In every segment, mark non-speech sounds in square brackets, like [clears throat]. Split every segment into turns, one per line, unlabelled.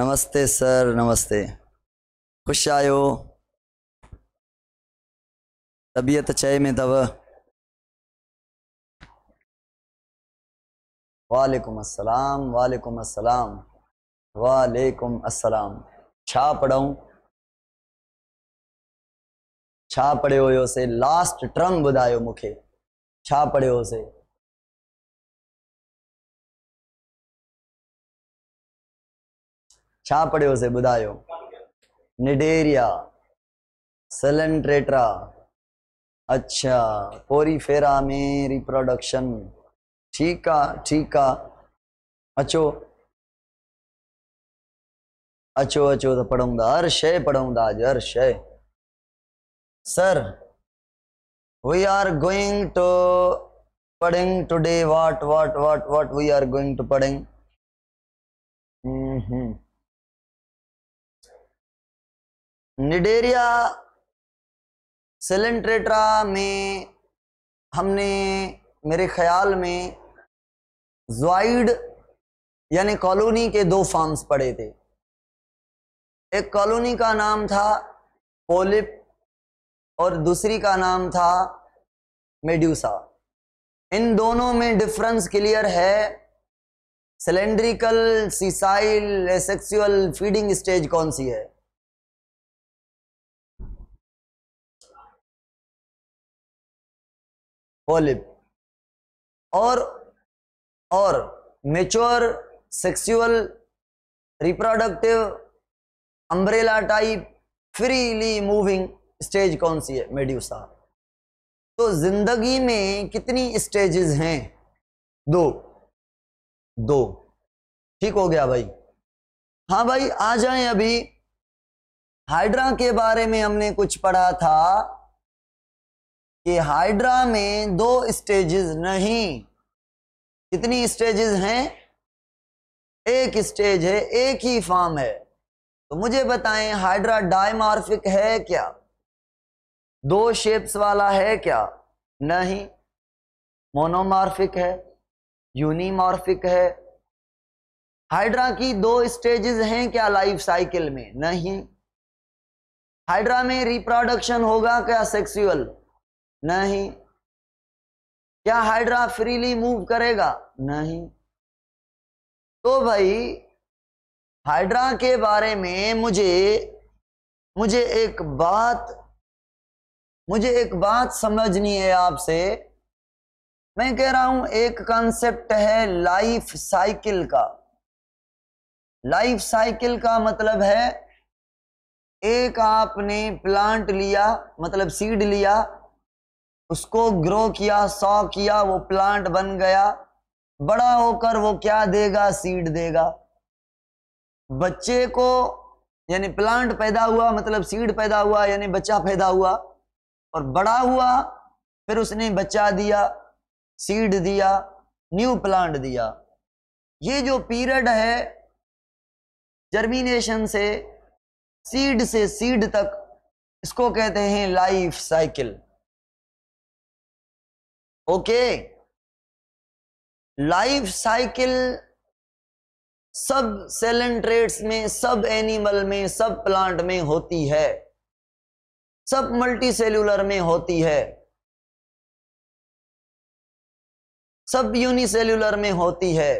नमस्ते सर नमस्ते खुश आयो तबीयत चय में अव वालेकुम अस्सलाम वालेकुम अस्सलाम
वालेकुम अस्सलाम छा पढ़ूं छा पढ़े पढ़ियो से लास्ट टर्म ॿुधायो मुखे छा पढ़े पढ़ियो से छा पढ़ियो से ॿुधायो निडेरिया सेलेंट्रेट्रा अच्छा पोरीफेरा में रिप्रोडक्शन ठीक आहे ठीकु आहे अचो अचो अचो तो पढ़ूं हर शइ पढ़ूं था हर शइ sir we are going to पढ़िंग today what what what what we are going to पढ़िंग
निडेरिया
सेलेंट्रेट्रा में हमने मेरे ख्याल में ज्वाइड यानी कॉलोनी के दो फॉर्म्स पड़े थे एक कॉलोनी का नाम था पोलिप और दूसरी का नाम था मेड्यूसा इन दोनों में डिफरेंस क्लियर है cylindrical sessile asexual feeding stage कौन सी है
होलिप
और और mature sexual reproductive umbrella type freely moving stage कौन सी है मेड्यूसा तो जिंदगी में कितनी स्टेजेस हैं दो दो ठीक हो गया भाई हाँ भाई आ जाएं अभी हाइड्रा के बारे में हमने कुछ पढ़ा था कि हाइड्रा में दो स्टेजेस नहीं कितनी स्टेजेस हैं एक स्टेज है एक ही फॉर्म है तो मुझे बताएं हाइड्रा डायमार्फिक है क्या दो शेप्स वाला है क्या नहीं मोनोमार्फिक है यूनिमार्फिक है हाइड्रा की दो स्टेजेस हैं क्या लाइफ साइकिल में नहीं हाइड्रा में रिप्रोडक्शन होगा क्या सेक्सुअल नहीं क्या हाइड्रा फ्रीली मूव करेगा नहीं तो भाई हाइड्रा के बारे में मुझे मुझे एक बात मुझे एक बात समझनी है आपसे मैं कह रहा हूं एक कॉन्सेप्ट है लाइफ साइकिल का लाइफ साइकिल का मतलब है एक आपने प्लांट लिया मतलब सीड लिया उसको ग्रो किया सौ किया वो प्लांट बन गया बड़ा होकर वो क्या देगा सीड देगा बच्चे को यानी प्लांट पैदा हुआ मतलब सीड पैदा हुआ यानी बच्चा पैदा हुआ और बड़ा हुआ फिर उसने बच्चा दिया सीड दिया न्यू प्लांट दिया ये जो पीरियड है जर्मिनेशन से सीड से सीड तक इसको कहते हैं
life cycle okay
life cycle सब सेलेंट्रेट्स में सब एनिमल में सब प्लांट में होती है सब
मल्टी सेल्यूलर में होती है
सब यूनिसेल्यूलर में होती है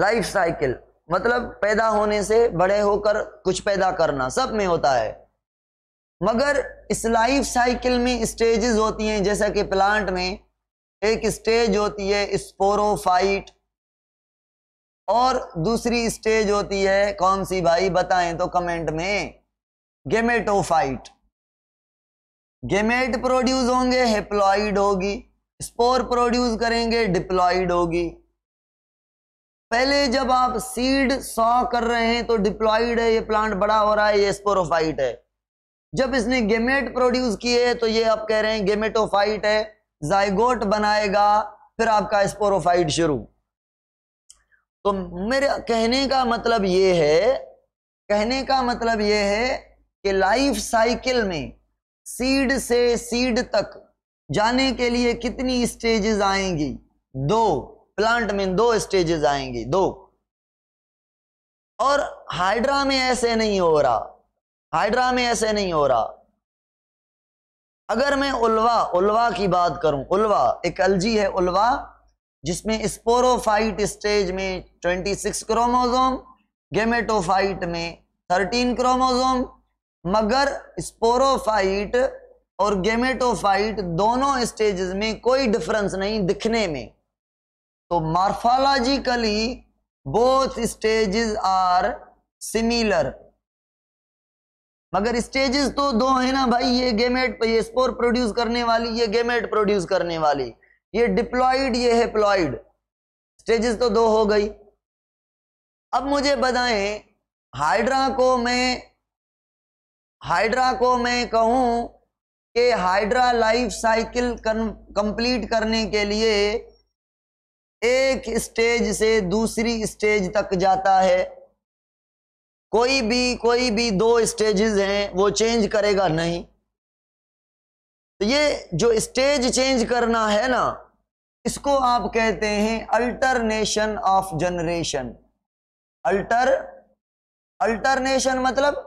लाइफ साइकिल मतलब पैदा होने से बड़े होकर कुछ पैदा करना सब में होता है मगर इस लाइफ साइकिल में स्टेजेस होती हैं जैसा कि प्लांट में एक स्टेज होती है स्पोरोफाइट oh और दूसरी स्टेज होती है कौन सी भाई बताएं तो कमेंट में गेमेटोफाइट गेमेट प्रोड्यूस होंगे हेप्लॉइड होगी स्पोर प्रोड्यूस करेंगे डिप्लॉइड होगी पहले जब आप सीड सॉ कर रहे हैं तो डिप्लॉइड है ये प्लांट बड़ा हो रहा है ये स्पोरोफाइट oh है जब इसने गेमेट प्रोड्यूस किए तो ये आप कह रहे हैं गेमेटोफाइट है जाइगोट बनाएगा फिर आपका स्पोरोफाइट शुरू तो मेरे कहने का मतलब ये है कहने का मतलब ये है कि लाइफ साइकिल में सीड से सीड तक जाने के लिए कितनी स्टेजेस आएंगी दो प्लांट में दो स्टेजेस आएंगी दो और हाइड्रा में ऐसे नहीं हो रहा हाइड्रा में ऐसे नहीं हो रहा अगर मैं उल्वा उल्वा की बात करूं उल्वा एक अलजी है उल्वा जिसमें स्पोरोफाइट स्टेज में 26 क्रोमोजोम गेमेटोफाइट में 13 क्रोमोजोम मगर स्पोरोफाइट और गेमेटोफाइट दोनों स्टेजेस में कोई डिफरेंस नहीं दिखने में तो morphologically both stages are similar मगर स्टेजेस तो दो है ना भाई ये गेमेट ये स्पोर प्रोड्यूस करने वाली ये गेमेट प्रोड्यूस करने वाली ये डिप्लॉइड ये हेप्लॉइड स्टेजेस तो दो हो गई अब मुझे बताएं हाइड्रा को मैं हाइड्रा को मैं कहूं कि हाइड्रा लाइफ साइकिल कंप्लीट करने के लिए एक स्टेज से दूसरी स्टेज तक जाता है कोई भी कोई भी दो स्टेजेस हैं वो चेंज करेगा नहीं तो ये जो स्टेज चेंज करना है ना इसको आप कहते हैं alternation of generation alter alternation मतलब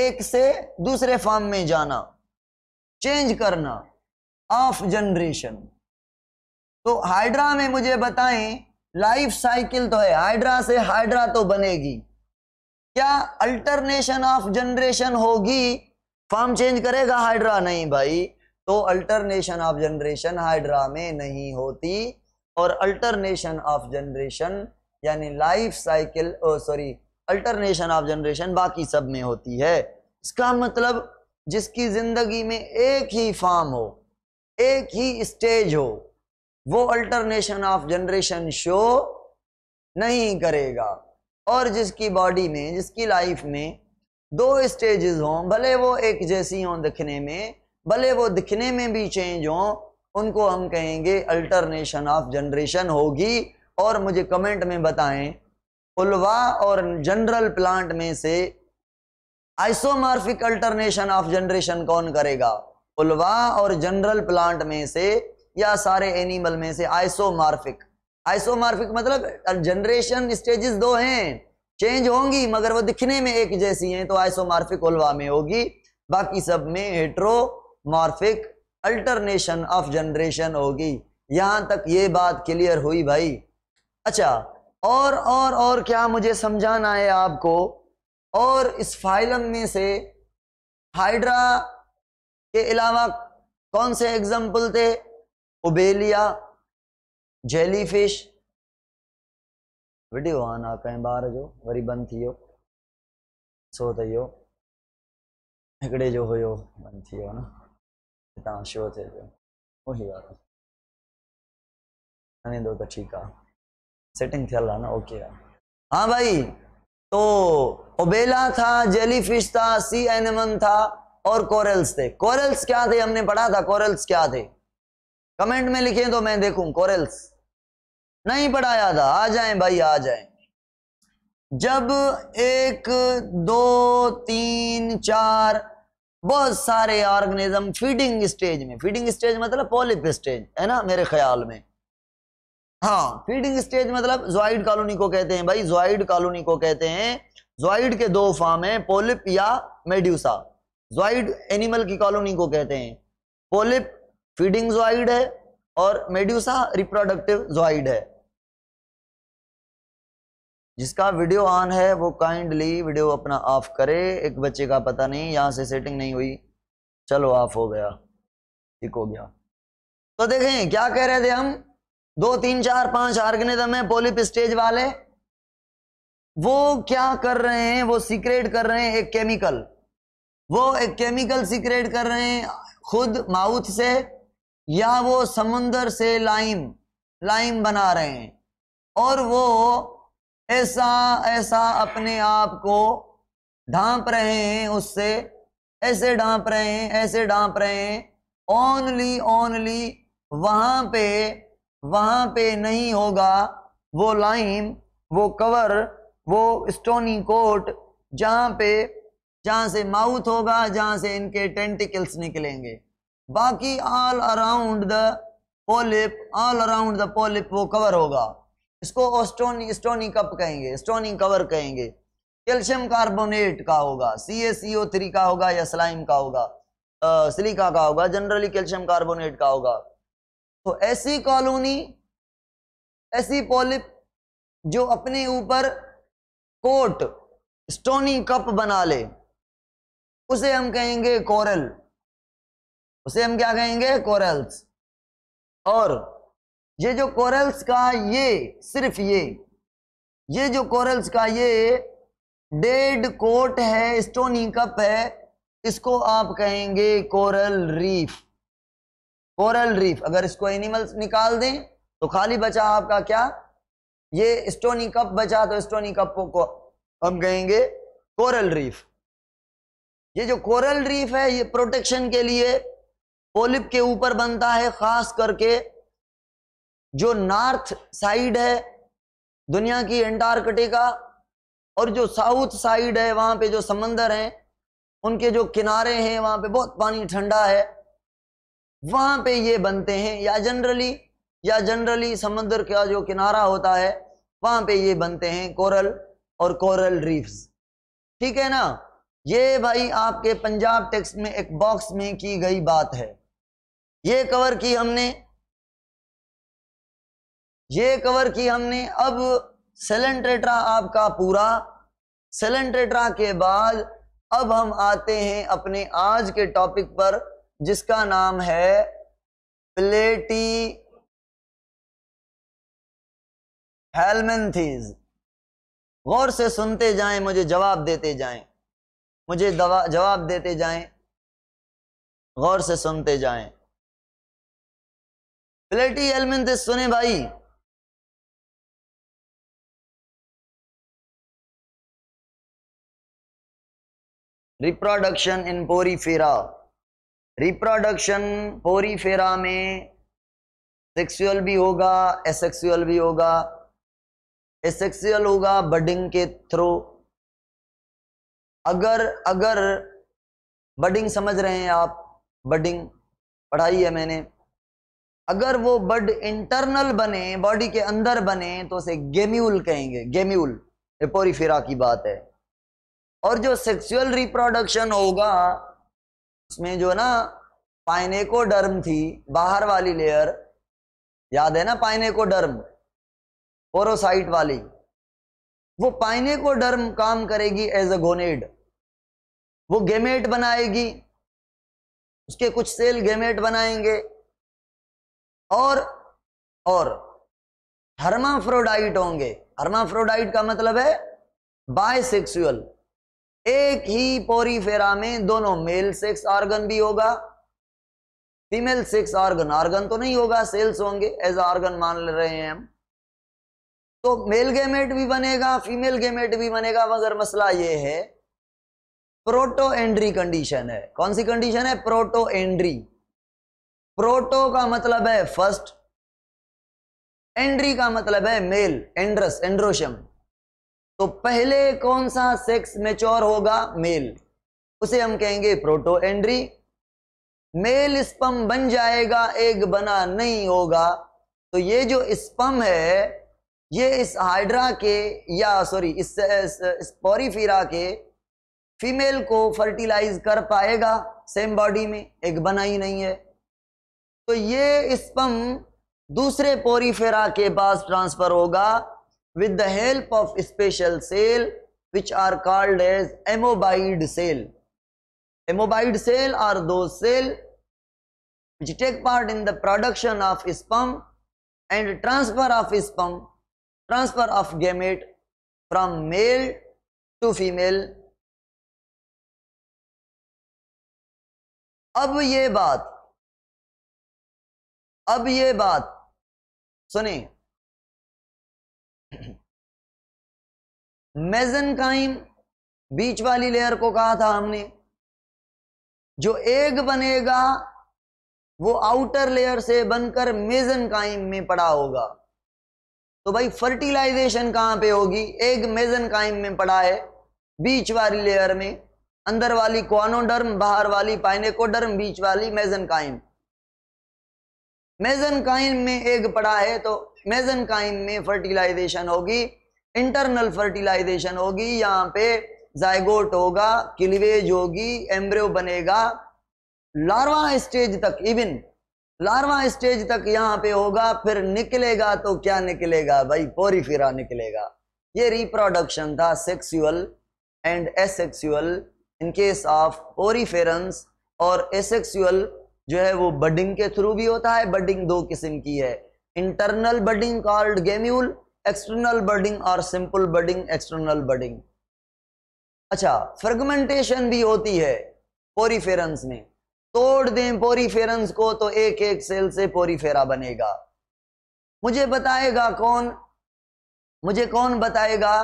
एक से दूसरे फॉर्म में जाना चेंज करना ऑफ जनरेशन तो हाइड्रा में मुझे बताएं लाइफ साइकिल तो है हाइड्रा से हाइड्रा तो बनेगी क्या अल्टरनेशन ऑफ जनरेशन होगी फॉर्म चेंज करेगा हाइड्रा नहीं भाई तो अल्टरनेशन ऑफ जनरेशन हाइड्रा में नहीं होती और अल्टरनेशन ऑफ जनरेशन यानी life cycle sorry alternation of generation बाकी सब में होती है इसका मतलब जिसकी ज़िंदगी में एक ही फॉर्म हो एक ही स्टेज हो वो अल्टरनेशन ऑफ जनरेशन शो नहीं करेगा और जिसकी बॉडी में जिसकी लाइफ में दो स्टेजेस हों भले वो एक जैसी हों दिखने में भले वो दिखने में भी चेंज हों उनको हम कहेंगे अल्टरनेशन ऑफ जनरेशन होगी और मुझे कमेंट में बताएं उलवा और जनरल प्लांट में से आइसोमार्फिक अल्टरनेशन ऑफ जनरेशन कौन करेगा उलवा और जनरल प्लांट में से या सारे एनिमल में से आइसोमार्फिक आइसोमार्फिक मतलब जनरेशन स्टेजेस दो हैं चेंज होंगी मगर वो दिखने में एक जैसी हैं तो आइसोमार्फिक ओलवा में होगी बाकी सब में हेट्रोमार्फिक अल्टरनेशन ऑफ जनरेशन होगी यहाँ तक ये बात क्लियर हुई भाई अच्छा और और और क्या मुझे समझाना है आपको और इस फाइलम में से हाइड्रा के अलावा कौन से एग्जाम्पल थे उबेलिया जेली फिश विडियो आना कंहिं बार जो वरी बंद थी
वियो सो त एकड़े जो हुयो बंद थी ना न शो थे पियो उहो वारो
न वेंदो त ठीकु आहे सेटिंग थे आहे न ओके आ हाँ भाई तो ओबेला था जेली फिश था सी एनिमन था और कोरल्स थे कोरल्स क्या थे हमने पढ़ा था कोरल्स क्या थे कमेंट में लिखे तो मैं देखूं कोरल्स नहीं पढ़ाया था आ जाए भाई आ जाए जब एक दो तीन चार बहुत सारे ऑर्गेनिज्म फीडिंग स्टेज में फीडिंग स्टेज मतलब पॉलिप स्टेज है ना मेरे ख्याल में हाँ फीडिंग स्टेज मतलब ज्वाइड कॉलोनी को कहते हैं भाई ज्वाइड कॉलोनी को कहते हैं ज्वाइड के दो फॉर्म है पोलिप या मेड्यूसा ज्वाइड एनिमल की कॉलोनी को कहते हैं पोलिप फीडिंग जोइड है और मेड्यूसा रिप्रोडक्टिव जोइड है जिसका वीडियो ऑन है वो काइंडली वीडियो अपना ऑफ करे एक बच्चे का पता नहीं यहां से सेटिंग नहीं हुई चलो ऑफ हो गया ठीक हो गया तो देखें क्या कह रहे थे हम दो तीन चार पांच ऑर्गेनिज्म है पोलिप स्टेज वाले वो क्या कर रहे हैं वो सीक्रेट कर रहे हैं एक केमिकल वो एक केमिकल सीक्रेट कर रहे हैं खुद माउथ से या वो समुंदर से लाइम लाइम बना रहे हैं और वो ऐसा ऐसा अपने आप को ढांप रहे हैं उससे ऐसे ढांप रहे हैं ऐसे ढांप रहे हैं ओनली ओनली वहां पे वहां पे नहीं होगा वो लाइम वो कवर वो स्टोनी कोट जहां पे जहां से माउथ होगा जहां से इनके टेंटिकल्स निकलेंगे बाकी all around the polyp all around the polyp वो कवर होगा इसको स्टोनी स्टोनी कप कहेंगे स्टोनी कवर कहेंगे कैल्शियम कार्बोनेट का होगा सी ए सी ओ थ्री का होगा या स्लाइम का होगा सिलिका का होगा जनरली कैल्शियम कार्बोनेट का होगा तो ऐसी कॉलोनी ऐसी पॉलिप जो अपने ऊपर कोट स्टोनी कप बना ले उसे हम कहेंगे कोरल उसे हम क्या कहेंगे कोरल्स और ये जो कोरल्स का ये सिर्फ ये ये जो कोरल्स का ये डेड कोट है स्टोनी कप है इसको आप कहेंगे कोरल रीफ कोरल रीफ अगर इसको एनिमल्स निकाल दें तो खाली बचा आपका क्या ये स्टोनी कप बचा तो स्टोनी कप को हम कहेंगे कोरल रीफ ये जो कोरल रीफ है ये प्रोटेक्शन के लिए पोलिप के ऊपर बनता है खास करके जो नॉर्थ साइड है दुनिया की एंटार्कटिका और जो साउथ साइड है वहां पे जो समंदर हैं उनके जो किनारे हैं वहां पे बहुत पानी ठंडा है वहां पे ये बनते हैं या जनरली या जनरली समंदर का जो किनारा होता है वहां पे ये बनते हैं कोरल और कोरल रीफ्स ठीक है ना ये भाई आपके पंजाब टेक्स्ट में एक बॉक्स में की गई बात है ये कवर की हमने ये कवर की हमने अब सेलेंट्रेट्रा आपका पूरा सेलेंट्रेट्रा के बाद अब हम आते हैं अपने आज के टॉपिक पर जिसका नाम है प्लेटी
हेलमेंथीज गौर से सुनते जाएं
मुझे जवाब देते जाएं मुझे जवाब देते जाएं
गौर से सुनते जाएं प्लेटी एलमेंट सुने भाई reproduction in Porifera
reproduction Porifera में सेक्सुअल भी होगा एसेक्सुअल भी होगा एसेक्सुअल होगा बडिंग के थ्रू अगर अगर बडिंग समझ रहे हैं आप बडिंग पढ़ाई है मैंने अगर वो बड इंटरनल बने बॉडी के अंदर बने तो उसे गेम्यूल कहेंगे गेम्यूल ये की बात है और जो सेक्सुअल रिप्रोडक्शन होगा उसमें जो ना पाइनेकोडर्म थी बाहर वाली लेयर याद है ना पाइनेकोडर्म पोरोसाइट वाली वो पाइनेकोडर्म काम करेगी एज अ गोनेड वो गेमेट बनाएगी उसके कुछ सेल गेमेट बनाएंगे और और हर्माफ्रोडाइट होंगे हर्माफ्रोडाइट का मतलब है बायसेक्सुअल एक ही पोरी फेरा में दोनों मेल सेक्स ऑर्गन भी होगा फीमेल सेक्स ऑर्गन ऑर्गन तो नहीं होगा सेल्स होंगे एज ऑर्गन मान ले रहे हैं हम तो मेल गेमेट भी बनेगा फीमेल गेमेट भी बनेगा मगर मसला ये है प्रोटो एंड्री कंडीशन है कौन सी कंडीशन है प्रोटो एंड्री प्रोटो का मतलब है फर्स्ट एंड्री का मतलब है मेल एंड्रस एंड्रोशम तो पहले कौन सा सेक्स मेच्योर होगा मेल उसे हम कहेंगे प्रोटो एंड्री मेल स्पम बन जाएगा एग बना नहीं होगा तो ये जो स्पम है ये इस हाइड्रा के या सॉरी इस, इस, इस पॉरीफीरा के फीमेल को फर्टिलाइज कर पाएगा सेम बॉडी में एग बना ही नहीं है तो ये स्पम दूसरे पोरीफेरा के पास ट्रांसफर होगा with the help of special cell which are called as amoeboid cell amoeboid cell are two cell which take part in the production of sperm and transfer of sperm transfer of gamete from male
to female अब ये बात अब ये बात सुनिए [clears throat] मेजन crime
बीच वाली layer को कहा था हमने जो एग बनेगा वो आउटर लेयर से बनकर मेजन काइम में पड़ा होगा तो भाई फर्टिलाइजेशन कहां पे होगी एग मेजन काइम में पड़ा है बीच वाली लेयर में अंदर वाली क्वानोडर्म बाहर वाली पाइनेकोडर्म बीच वाली मेजन काइम मेजन काइन में एक पड़ा है तो मेजन काइन में फर्टिलाइजेशन होगी इंटरनल फर्टिलाइजेशन होगी यहाँ पे जायगोट होगा किलवेज होगी एम्ब्रियो बनेगा लार्वा स्टेज तक इवन लार्वा स्टेज तक यहाँ पे होगा फिर निकलेगा तो क्या निकलेगा भाई पोरीफिरा निकलेगा ये रिप्रोडक्शन था sexual and asexual in case of poriferans और एसेक्सुअल जो है वो बडिंग के थ्रू भी होता है बडिंग दो किस्म की है internal budding called gemmule external budding और सिंपल बडिंग एक्सटर्नल बडिंग अच्छा फ्रेगमेंटेशन भी होती है पोरीफेरेंस में तोड़ दें पोरीफेरेंस को तो एक एक सेल से पोरीफेरा बनेगा मुझे बताएगा कौन मुझे कौन बताएगा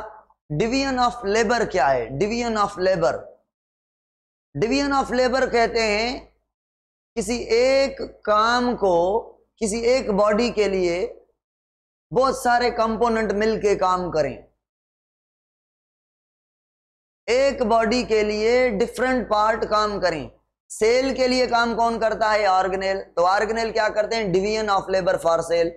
डिवीजन ऑफ लेबर क्या है division of labour division of labour कहते हैं किसी एक काम को किसी एक बॉडी के लिए बहुत सारे कंपोनेंट मिलके काम करें एक बॉडी के लिए डिफरेंट पार्ट काम करें सेल के लिए काम कौन करता है ऑर्गेनेल तो ऑर्गेनेल क्या करते हैं division of labour for cell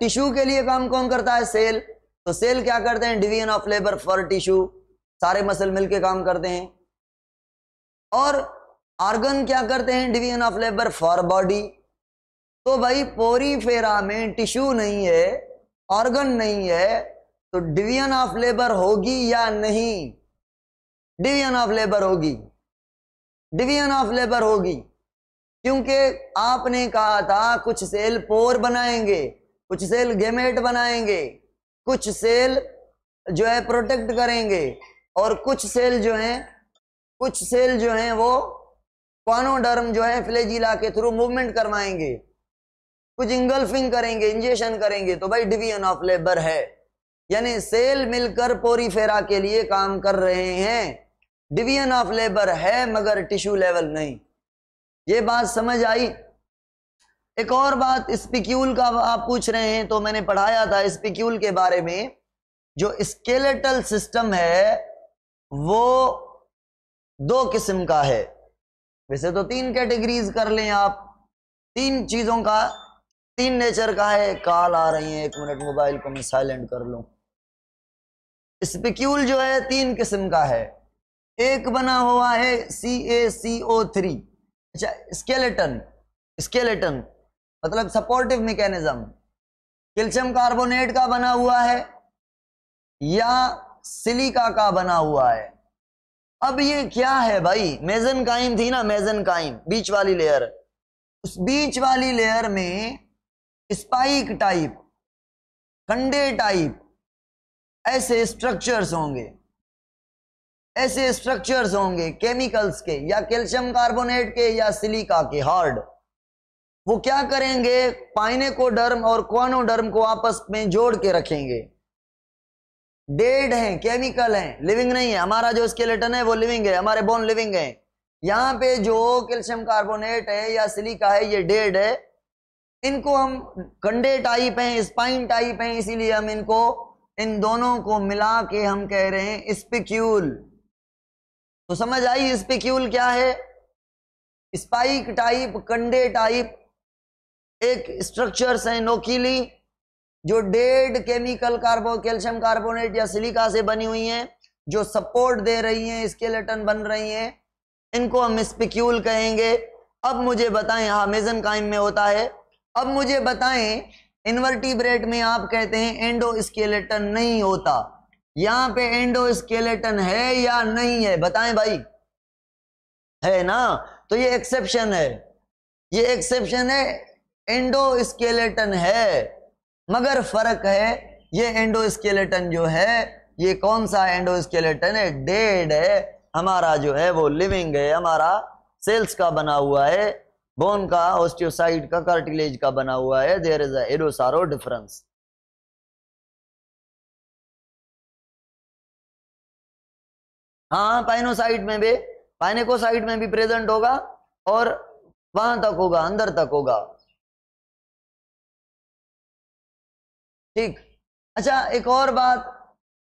tissue के लिए काम कौन करता है सेल तो सेल क्या करते हैं division of labour for tissue सारे मसल मिलके काम करते हैं और ऑर्गन क्या करते हैं division of labour for body तो भाई पोरी फेरा में टिश्यू नहीं है ऑर्गन नहीं है तो डिवीजन ऑफ लेबर होगी या नहीं डिवीजन ऑफ लेबर होगी डिवीजन ऑफ लेबर होगी क्योंकि आपने कहा था कुछ सेल पोर बनाएंगे कुछ सेल गेमेट बनाएंगे कुछ सेल जो है प्रोटेक्ट करेंगे और कुछ सेल जो हैं कुछ सेल जो हैं वो क्वानोडर्म जो है फ्लेजिला के थ्रू मूवमेंट करवाएंगे कुछ इंगल्फिंग करेंगे इंजेक्शन करेंगे तो भाई डिवीजन ऑफ लेबर है यानी सेल मिलकर पोरीफेरा के लिए काम कर रहे हैं डिवीजन ऑफ लेबर है मगर टिश्यू लेवल नहीं ये बात समझ आई एक और बात स्पिक्यूल का आप पूछ रहे हैं तो मैंने पढ़ाया था स्पिक्यूल के बारे में जो स्केलेटल सिस्टम है वो दो किस्म का है वैसे तो तीन कैटेगरीज कर लें आप तीन चीज़ों का तीन नेचर का है कॉल आ रही है एक मिनट मोबाइल को मैं साइलेंट कर लूं स्पिक्यूल जो है तीन किस्म का है एक बना हुआ है C A C O three अच्छा स्केलेटन स्केलेटन मतलब सपोर्टिव मैकेनिज्म कैल्शियम कार्बोनेट का बना हुआ है या सिलिका का बना हुआ है अब ये क्या है भाई मेजन काइम थी ना मेजन काइम बीच वाली लेयर उस बीच वाली लेयर में स्पाइक टाइप कंडे टाइप ऐसे स्ट्रक्चर्स होंगे ऐसे स्ट्रक्चर्स होंगे केमिकल्स के या कैल्शियम कार्बोनेट के या सिलिका के हार्ड वो क्या करेंगे पाइनेकोडर्म और क्वानोडर्म को आपस में जोड़ के रखेंगे डेड है केमिकल है लिविंग नहीं है हमारा जो स्केलेटन है वो लिविंग है हमारे बोन लिविंग है यहाँ पे जो कैल्शियम कार्बोनेट है या सिलिका है ये डेड है इनको हम कंडे टाइप हैं स्पाइन टाइप हैं इसीलिए हम इनको इन दोनों को मिला के हम कह रहे हैं स्पिक्यूल तो समझ आई स्पिक्यूल क्या है स्पाइक टाइप कंडे टाइप एक स्ट्रक्चर्स हैं नोकीली जो dead chemical carbo calcium carbonate या सिलिका से बनी हुई हैं जो सपोर्ट दे रही हैं स्केलेटन बन रही हैं इनको हम स्पिक्यूल कहेंगे अब मुझे बताएं हाँ, मेजन काइम में होता है अब मुझे बताएं इन्वर्टिब्रेट में आप कहते हैं एंडो स्केलेटन नहीं होता यहाँ पे एंडो स्केलेटन है या नहीं है बताएं भाई है ना तो ये एक्सेप्शन है ये एक्सेप्शन है एंडो स्केलेटन है मगर फर्क है ये एंडोस्केलेटन जो है ये कौन सा एंडोस्केलेटन है डेड है हमारा जो है वो लिविंग है हमारा सेल्स का बना हुआ है बोन का ऑस्टियोसाइड का कार्टिलेज का बना हुआ है देयर इज एरोसारो
डिफरेंस हाँ पाइनोसाइड में भी पाइनेकोसाइड में भी प्रेजेंट होगा और वहां तक होगा अंदर तक होगा
ठीक अच्छा एक और बात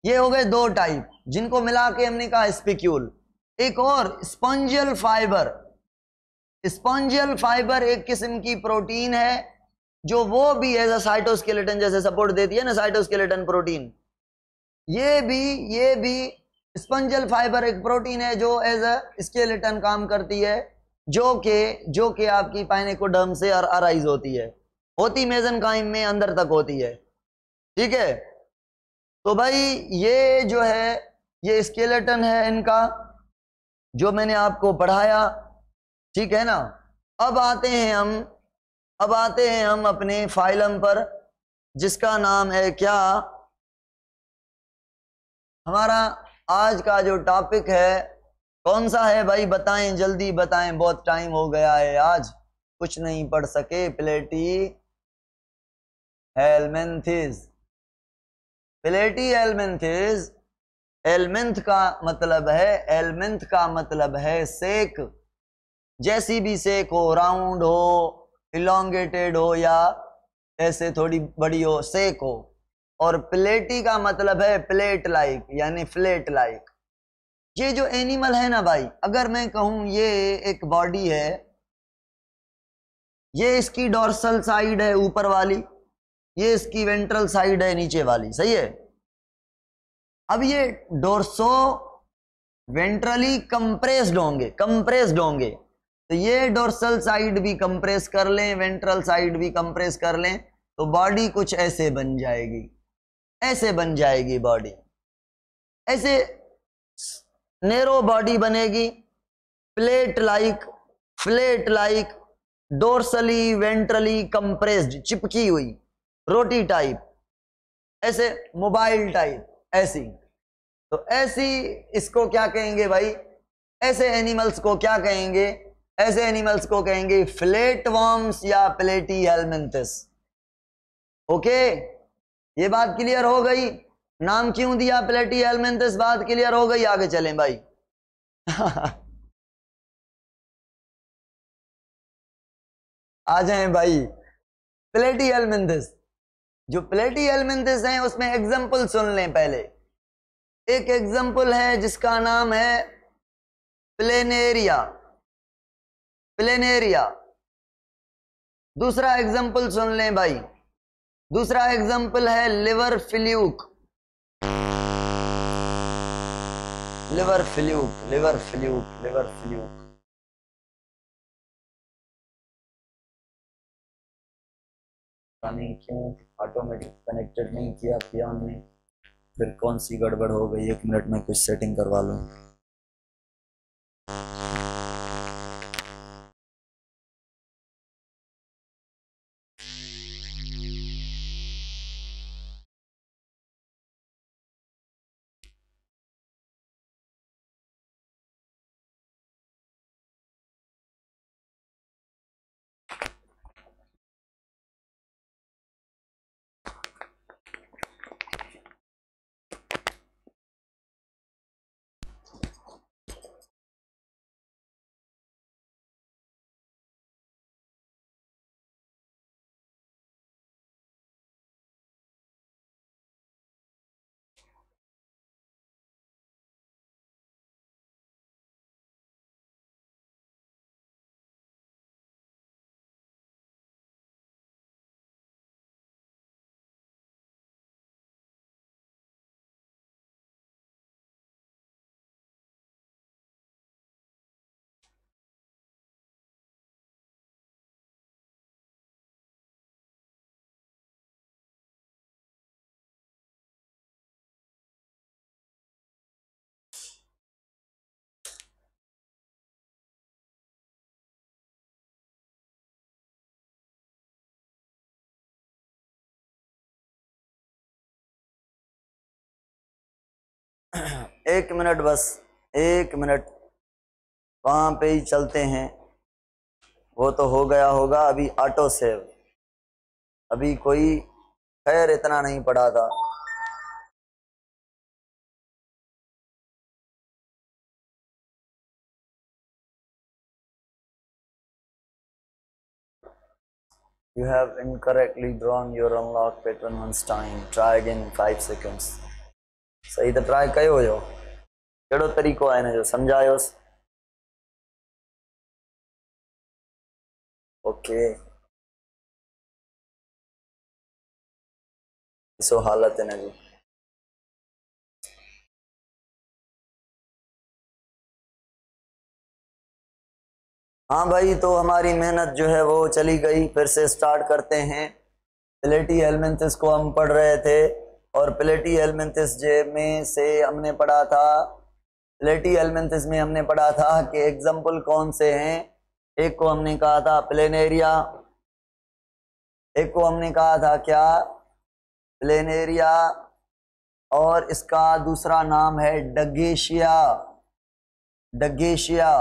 ये हो गए दो टाइप जिनको मिला के हमने कहा स्पिक्यूल एक और स्पंजियल फाइबर स्पंजियल फाइबर एक किस्म की प्रोटीन है जो वो भी एज अ साइटोस्केलेटन जैसे सपोर्ट देती है ना साइटोस्केलेटन प्रोटीन ये भी ये भी स्पंजल फाइबर एक प्रोटीन है जो एज अ स्केलेटन काम करती है जो के जो के आपकी पाइनेकोडर्म से अराइज होती है होती मेजन काइम में अंदर तक होती है ठीक है तो भाई ये जो है ये स्केलेटन है इनका जो मैंने आपको पढ़ाया ठीक है ना अब आते हैं हम अब आते हैं हम अपने फाइलम पर जिसका नाम है क्या हमारा आज का जो टॉपिक है कौन सा है भाई बताएं जल्दी बताएं बहुत टाइम हो गया है आज कुछ नहीं पढ़ सके प्लेटी हेलमेंथिस प्लेटी एलमेंथ इज एलमेंथ का मतलब है एलमेंथ का मतलब है सेक जैसी भी सेक हो राउंड हो इलांगेटेड हो या ऐसे थोड़ी बड़ी हो सेक हो और प्लेटी का मतलब है प्लेट लाइक यानी फ्लेट लाइक ये जो एनिमल है ना भाई अगर मैं कहूं ये एक बॉडी है ये इसकी डोर्सल साइड है ऊपर वाली ये इसकी वेंट्रल साइड है नीचे वाली सही है अब ये डोरसो वेंट्रली कंप्रेस्ड होंगे कंप्रेस्ड होंगे तो ये डोर्सल साइड भी कंप्रेस कर लें वेंट्रल साइड भी कंप्रेस कर लें तो बॉडी कुछ ऐसे बन जाएगी ऐसे बन जाएगी बॉडी ऐसे नेरो बॉडी बनेगी plate like plate like dorsally ventrally compressed चिपकी हुई रोटी टाइप ऐसे मोबाइल टाइप ऐसी तो ऐसी इसको क्या कहेंगे भाई ऐसे एनिमल्स को क्या कहेंगे ऐसे एनिमल्स को कहेंगे फ्लेट वॉर्म्स या प्लेटी हेलमेंथिस ओके ये बात क्लियर हो गई नाम क्यों दिया प्लेटी हेलमेंथिस बात क्लियर हो गई आगे चलें भाई [laughs]
आ जाए भाई प्लेटी हेलमेंथिस
जो प्लेटी एलिमेंटेस हैं उसमें एग्जाम्पल सुन लें पहले एक एग्जाम्पल है जिसका नाम है प्लेनेरिया प्लेनेरिया दूसरा एग्जाम्पल सुन लें भाई दूसरा एग्जाम्पल है liver fluke liver fluke liver fluke liver fluke
नहीं क्यों ऑटोमेटिक कनेक्टेड नहीं किया किया
फिर कौन सी गड़बड़ हो गई एक मिनट में कुछ सेटिंग करवा लूँ
एक
मिनट बस एक मिनट वहाँ पे ही चलते हैं वो तो हो गया होगा अभी ऑटो सेव अभी कोई
खैर इतना नहीं पड़ा था
You have incorrectly drawn your unlock pattern once time. Try again in five seconds. सही तो ट्राए कयो हुयो
कहिड़ो तरीक़ो आहे हिन जो सम्झायोसि ओके ॾिसो हालत हिन जी हाँ भाई
तो हमारी मेहनत जो है वो चली गई फिर से स्टार्ट करते हैं प्लेटी हेलमेंथस को हम पढ़ रहे थे और प्लेटी एलमेंथिस में से हमने पढ़ा था प्लेटी एलमेंथिस में हमने पढ़ा था कि एग्जाम्पल कौन से हैं एक को हमने कहा था प्लेन एरिया एक को हमने कहा था क्या प्लेन एरिया और इसका दूसरा नाम है डगेशिया डगेशिया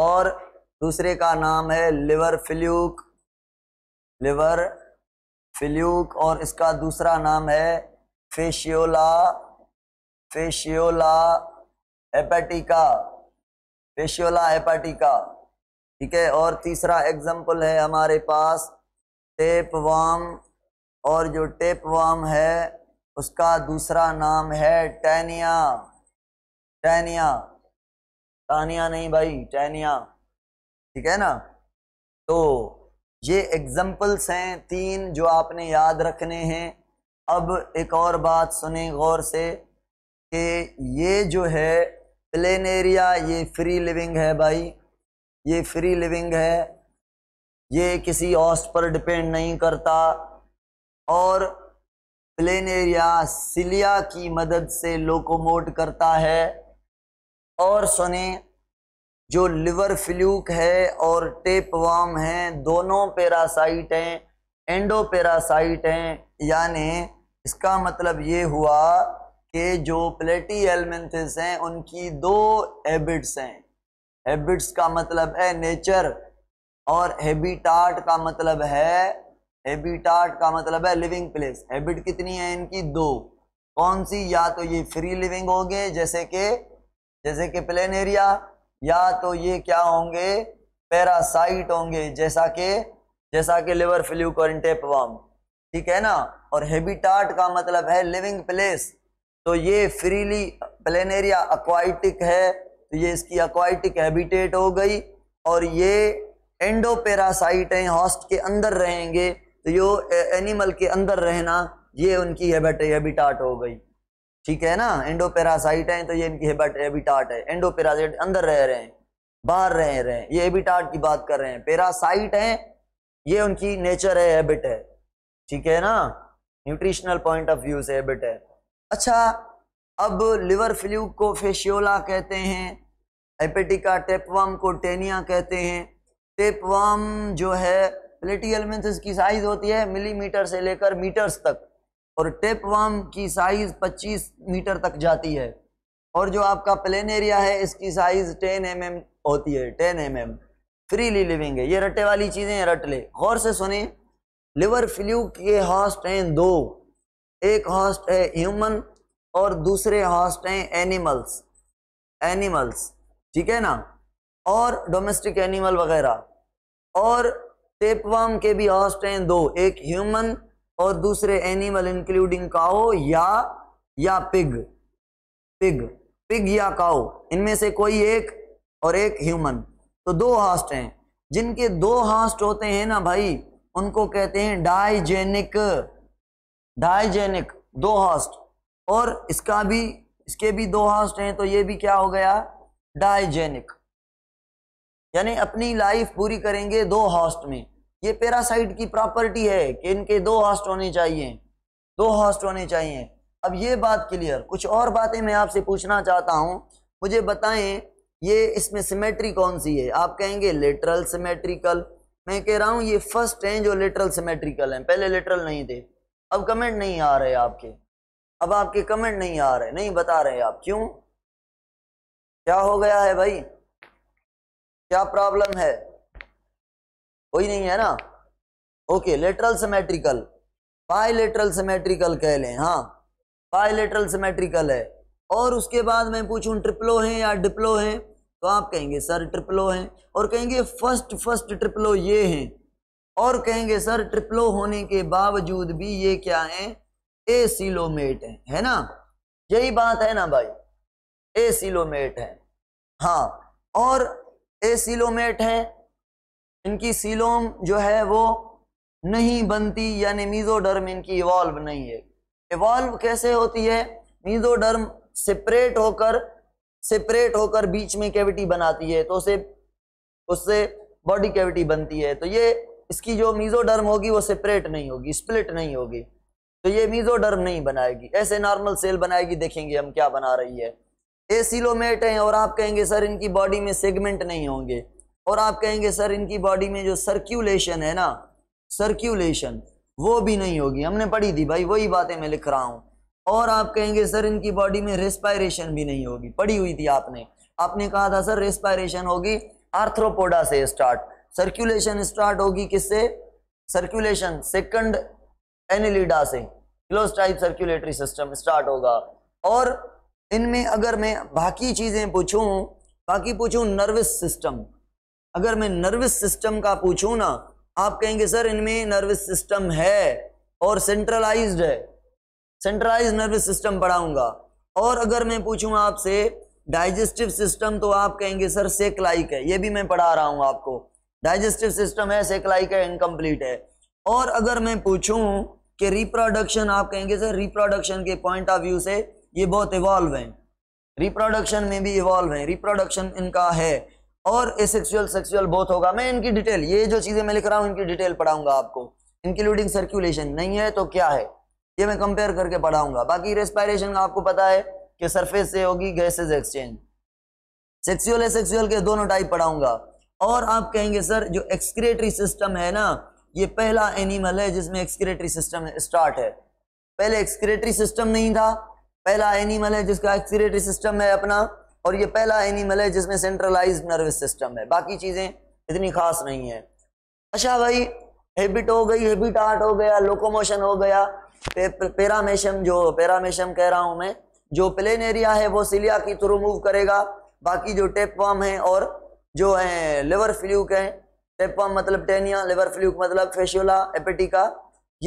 और दूसरे का नाम है लिवर फ्ल्यूक लिवर फिल्यूक और इसका दूसरा नाम है Fasciola Fasciola hepatica Fasciola hepatica ठीक है और तीसरा एग्जाम्पल है हमारे पास टेप वाम और जो टेप वाम है उसका दूसरा नाम है टैनिया टैनिया तानिया नहीं भाई टैनिया ठीक है ना तो ये एग्जाम्पल्स हैं तीन जो आपने याद रखने हैं अब एक और बात सुने गौर से कि ये जो है प्लेन एरिया ये फ्री लिविंग है भाई ये फ्री लिविंग है ये किसी ऑस्ट पर डिपेंड नहीं करता और प्लेन एरिया सिलिया की मदद से लोकोमोट करता है और सुने जो लिवर फ्लूक है और टेपवाम हैं दोनों पैरासाइट हैं एंडो पैरासाइट हैं यानि इसका मतलब ये हुआ कि जो प्लेटी एलमेंथिस हैं उनकी दो हैबिट्स हैं हैबिट्स का मतलब है नेचर और हैबिटाट का मतलब है हैबिटाट का मतलब है लिविंग प्लेस हैबिट कितनी है इनकी दो कौन सी या तो ये फ्री लिविंग हो गए जैसे कि जैसे कि प्लेन एरिया या तो ये क्या होंगे पैरासाइट होंगे जैसा कि जैसा कि लिवर फ्लू और ठीक है ना और हैबिटाट का मतलब है लिविंग प्लेस तो ये फ्रीली प्लेनेरिया अक्वाइटिक है तो ये इसकी अक्वाइटिक हैबिटेट हो गई और ये एंडोपेरासाइट हैं हॉस्ट के अंदर रहेंगे तो यो एनिमल के अंदर रहना ये उनकी हैबिटाट हो गई ठीक है ना एंडोपेरासाइट है तो ये इनकी हेबिटाट है एंडोपेरासाइट अंदर रह रहे हैं बाहर रह रहे हैं ये हेबिटाट की बात कर रहे हैं पेरासाइट है ये उनकी नेचर है हैबिट है ठीक है ना न्यूट्रिशनल पॉइंट ऑफ व्यू से हैबिट है अच्छा अब लिवर फ्लू को फेशियोला कहते हैं एपेटिका टेपवाम को टेनिया कहते हैं टेपवाम जो है प्लेटियल मीन्स इसकी साइज होती है मिलीमीटर से लेकर मीटर्स तक और टेप वाम की साइज 25 मीटर तक जाती है और जो आपका प्लेन एरिया है इसकी साइज 10 एम mm होती है 10 एम mm फ्रीली लिविंग है ये रट्टे वाली चीज़ें रट ले गौर से सुने लिवर फ्लू के हॉस्ट हैं दो एक हॉस्ट है ह्यूमन और दूसरे हॉस्ट हैं एनिमल्स एनिमल्स ठीक है ना और डोमेस्टिक एनिमल वगैरह और टेपवाम के भी हॉस्ट हैं दो एक ह्यूमन और दूसरे एनिमल इंक्लूडिंग काओ या या पिग पिग पिग या काओ इनमें से कोई एक और एक ह्यूमन तो दो हास्ट हैं जिनके दो हास्ट होते हैं ना भाई उनको कहते हैं डाइजेनिक डाइजेनिक दो हास्ट और इसका भी इसके भी दो हास्ट हैं तो ये भी क्या हो गया डाइजेनिक यानी अपनी लाइफ पूरी करेंगे दो हॉस्ट में ये पेरासाइट की प्रॉपर्टी है कि इनके दो हॉस्ट होने चाहिए दो हॉस्ट होने चाहिए अब ये बात क्लियर कुछ और बातें मैं आपसे पूछना चाहता हूँ मुझे बताएं ये इसमें सिमेट्री कौन सी है आप कहेंगे लेटरल सिमेट्रिकल मैं कह रहा हूँ ये फर्स्ट हैं जो लेटरल सिमेट्रिकल हैं पहले लेटरल नहीं थे अब कमेंट नहीं आ रहे आपके अब आपके कमेंट नहीं आ रहे नहीं बता रहे आप क्यों क्या हो गया है भाई क्या प्रॉब्लम है कोई नहीं है ना okay lateral symmetrical bilateral symmetrical कह लें हाँ बायलेटरल सिमेट्रिकल है और उसके बाद मैं पूछूं ट्रिपलो है या डिप्लो है तो आप कहेंगे सर ट्रिपलो है और कहेंगे फर्स्ट फर्स्ट ट्रिपलो ये हैं और कहेंगे सर ट्रिपलो होने के बावजूद भी ये क्या है ए सिलोमेट है, है ना यही बात है ना भाई ए सिलोमेट है हाँ और ए सिलोमेट है इनकी सीलोम जो है वो नहीं बनती यानी मीजोडर्म इनकी इवॉल्व नहीं है इवॉल्व कैसे होती है मीजोडर्म सेपरेट होकर सेपरेट होकर बीच में कैविटी बनाती है तो उसे उससे बॉडी कैविटी बनती है तो ये इसकी जो मीजोडर्म होगी वो सेपरेट नहीं होगी स्प्लिट नहीं होगी तो ये मीजोडर्म नहीं बनाएगी ऐसे नॉर्मल सेल बनाएगी देखेंगे हम क्या बना रही है ए सीलोमेट हैं और आप कहेंगे सर इनकी बॉडी में सेगमेंट नहीं होंगे और आप कहेंगे सर इनकी बॉडी में जो सर्क्यूलेशन है ना सर्क्यूलेशन वो भी नहीं होगी हमने पढ़ी थी भाई वही बातें मैं लिख रहा हूँ और आप कहेंगे सर इनकी बॉडी में रेस्पायरेशन भी नहीं होगी पढ़ी हुई थी आपने आपने कहा था सर रेस्पायरेशन होगी आर्थ्रोपोडा से स्टार्ट सर्क्यूलेशन स्टार्ट होगी किससे सर्क्यूलेशन सेकंड एनिलिडा से close type circulatory system start होगा और इनमें अगर मैं बाकी चीज़ें पूछूं बाकी पूछूं नर्वस सिस्टम अगर मैं नर्वस सिस्टम का पूछूं ना आप कहेंगे सर इनमें नर्वस सिस्टम है और सेंट्रलाइज्ड है सेंट्रलाइज नर्वस सिस्टम पढ़ाऊंगा और अगर मैं पूछूं आपसे डाइजेस्टिव सिस्टम तो आप कहेंगे सर सेकलाइक है ये भी मैं पढ़ा रहा हूं आपको डाइजेस्टिव सिस्टम है सेकलाइक है इनकम्प्लीट है और अगर मैं पूछूं कि रिप्रोडक्शन आप कहेंगे सर रिप्रोडक्शन के पॉइंट ऑफ व्यू से ये बहुत इवॉल्व हैं रिप्रोडक्शन में भी इवॉल्व हैं रिप्रोडक्शन इनका है और एसेक्सुअल सेक्सुअल बोथ होगा मैं इनकी डिटेल ये जो चीज़ें मैं लिख रहा हूँ इनकी डिटेल पढ़ाऊंगा आपको इंक्लूडिंग सर्कुलेशन नहीं है तो क्या है ये मैं कंपेयर करके पढ़ाऊंगा बाकी रेस्पायरेशन आपको पता है कि सरफेस से होगी गैसेज एक्सचेंज सेक्सुअल एसेक्सुअल के दोनों टाइप पढ़ाऊंगा और आप कहेंगे सर जो एक्सक्रेटरी सिस्टम है ना ये पहला एनिमल है जिसमें एक्सक्रेटरी सिस्टम स्टार्ट है पहले एक्सक्रेटरी सिस्टम नहीं था पहला एनिमल है जिसका एक्सक्रेटरी सिस्टम है अपना और ये पहला एनिमल है जिसमें सेंट्रलाइज नर्वस सिस्टम है बाकी चीज़ें इतनी खास नहीं है अच्छा भाई हैबिट हो गई हैबिट आर्ट हो गया लोकोमोशन हो गया पे, पेरामेशम जो पेरामेशम कह रहा हूँ मैं जो प्लेन एरिया है वो सिलिया की थ्रू मूव करेगा बाकी जो टेपवाम है और जो है लिवर फ्लूक है टेपवाम मतलब टेनिया लिवर फ्लूक मतलब फेशोला एपेटिका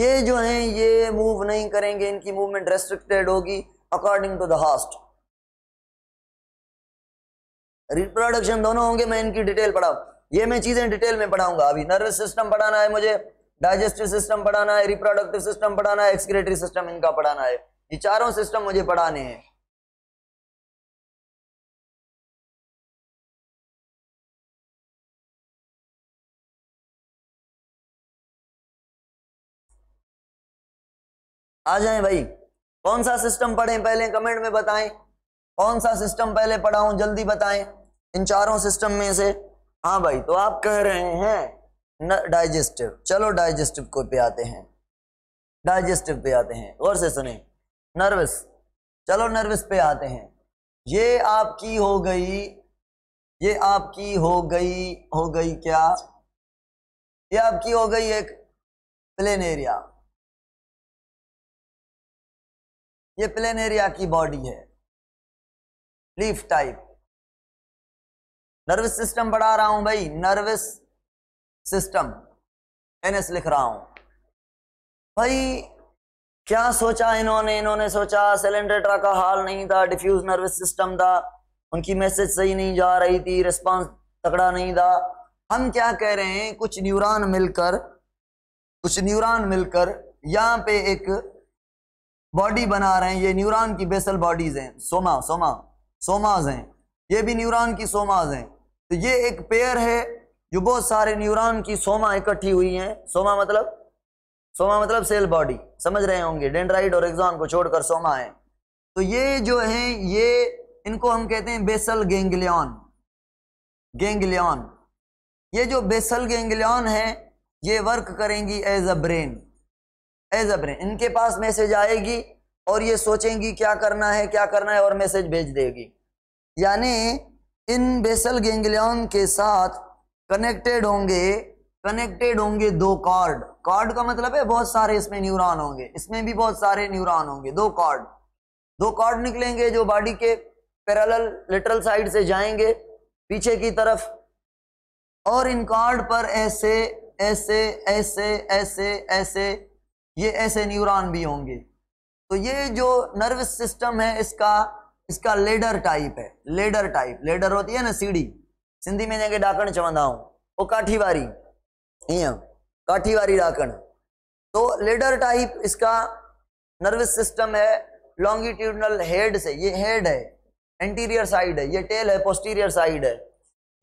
ये जो है ये मूव नहीं करेंगे इनकी मूवमेंट रेस्ट्रिक्टेड होगी according to the host reproduction दोनों होंगे मैं इनकी डिटेल पढ़ाऊ ये मैं चीजें डिटेल में पढ़ाऊंगा अभी नर्वस सिस्टम पढ़ाना है मुझे डाइजेस्टिव सिस्टम पढ़ाना है रिप्रोडक्टिव सिस्टम पढ़ाना है एक्सक्रेटरी सिस्टम इनका पढ़ाना है ये चारों सिस्टम मुझे पढ़ाने हैं आ जाए भाई कौन सा सिस्टम पढ़ें पहले कमेंट में बताएं कौन सा सिस्टम पहले पढ़ाऊं जल्दी बताएं इन चारों सिस्टम में से हाँ भाई तो आप कह रहे हैं डाइजेस्टिव चलो डाइजेस्टिव को पे आते हैं डाइजेस्टिव पे आते हैं और से सुने नर्वस चलो नर्वस पे आते हैं ये आपकी हो गई ये आपकी हो गई हो गई क्या ये आपकी हो गई एक प्लेन एरिया
ये प्लेन एरिया की बॉडी है लीफ टाइप नर्वस सिस्टम बढ़ा रहा हूं भाई नर्वस
सिस्टम एनएस लिख रहा हूं भाई क्या सोचा इन्होंने इन्होंने सोचा सिलेंड्रेटा का हाल नहीं था डिफ्यूज नर्वस सिस्टम था उनकी मैसेज सही नहीं जा रही थी रिस्पांस तगड़ा नहीं था हम क्या कह रहे हैं कुछ न्यूरॉन मिलकर कुछ न्यूरॉन मिलकर यहाँ पे एक बॉडी बना रहे हैं ये न्यूरॉन की बेसल बॉडीज हैं सोमा सोमा सोमाज हैं ये भी न्यूरॉन की सोमाज हैं तो ये एक पेयर है जो बहुत सारे न्यूरॉन की सोमा इकट्ठी हुई है सोमा मतलब सोमा मतलब सेल बॉडी समझ रहे होंगे डेंड्राइड और एग्जॉन को छोड़कर सोमा है तो ये जो है ये इनको हम कहते हैं बेसल गेंगलियन गेंगलियन ये जो बेसल गेंगलियन है ये वर्क करेंगी as a brain as a brain इनके पास मैसेज आएगी और ये सोचेंगी क्या करना है क्या करना है और मैसेज भेज देगी यानी इन बेसल गेंगलियन के साथ कनेक्टेड होंगे कनेक्टेड होंगे दो कार्ड कार्ड का मतलब है बहुत सारे इसमें न्यूरॉन होंगे इसमें भी बहुत सारे न्यूरॉन होंगे दो कार्ड दो कार्ड निकलेंगे जो बॉडी के पैरेलल लेटरल साइड से जाएंगे पीछे की तरफ और इन कार्ड पर ऐसे ऐसे ऐसे ऐसे ऐसे ये ऐसे न्यूरॉन भी होंगे तो ये जो नर्वस सिस्टम है इसका इसका लेडर टाइप है लेडर टाइप लेडर होती है ना सीढ़ी सिंधी में जंहिंखे डाकण चवंदा हूँ वो काठीवारी ईअं काठीवारी डाकण तो लेडर टाइप इसका नर्वस सिस्टम है लॉन्गिट्यूडनल हेड से ये हेड है एंटीरियर साइड है ये टेल है पोस्टीरियर साइड है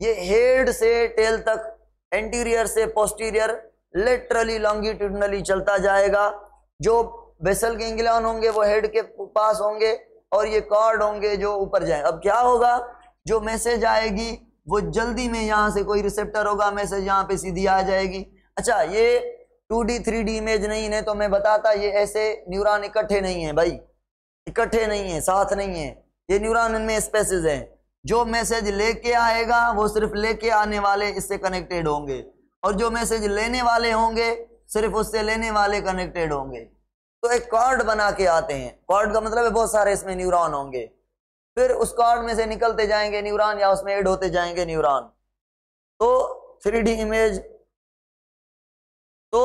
ये हेड से टेल तक एंटीरियर से पोस्टीरियर लेटरली लॉन्गिट्यूडनली चलता जाएगा जो बेसल के इंग्लॉन होंगे वो हेड के पास होंगे और ये कॉर्ड होंगे जो ऊपर जाए अब क्या होगा जो मैसेज आएगी वो जल्दी में यहाँ से कोई रिसेप्टर होगा मैसेज यहाँ पे सीधी आ जाएगी अच्छा ये two D three D image नहीं है तो मैं बताता ये ऐसे न्यूरॉन इकट्ठे नहीं है भाई इकट्ठे नहीं है साथ नहीं है ये न्यूरॉन इनमें स्पेसिस हैं जो मैसेज लेके आएगा वो सिर्फ लेके आने वाले इससे कनेक्टेड होंगे और जो मैसेज लेने वाले होंगे सिर्फ उससे लेने वाले कनेक्टेड होंगे तो एक कॉर्ड बना के आते हैं कॉर्ड का मतलब है बहुत सारे इसमें न्यूरॉन होंगे फिर उस कॉर्ड में से निकलते जाएंगे न्यूरॉन या उसमें एड होते जाएंगे न्यूरॉन तो थ्री इमेज तो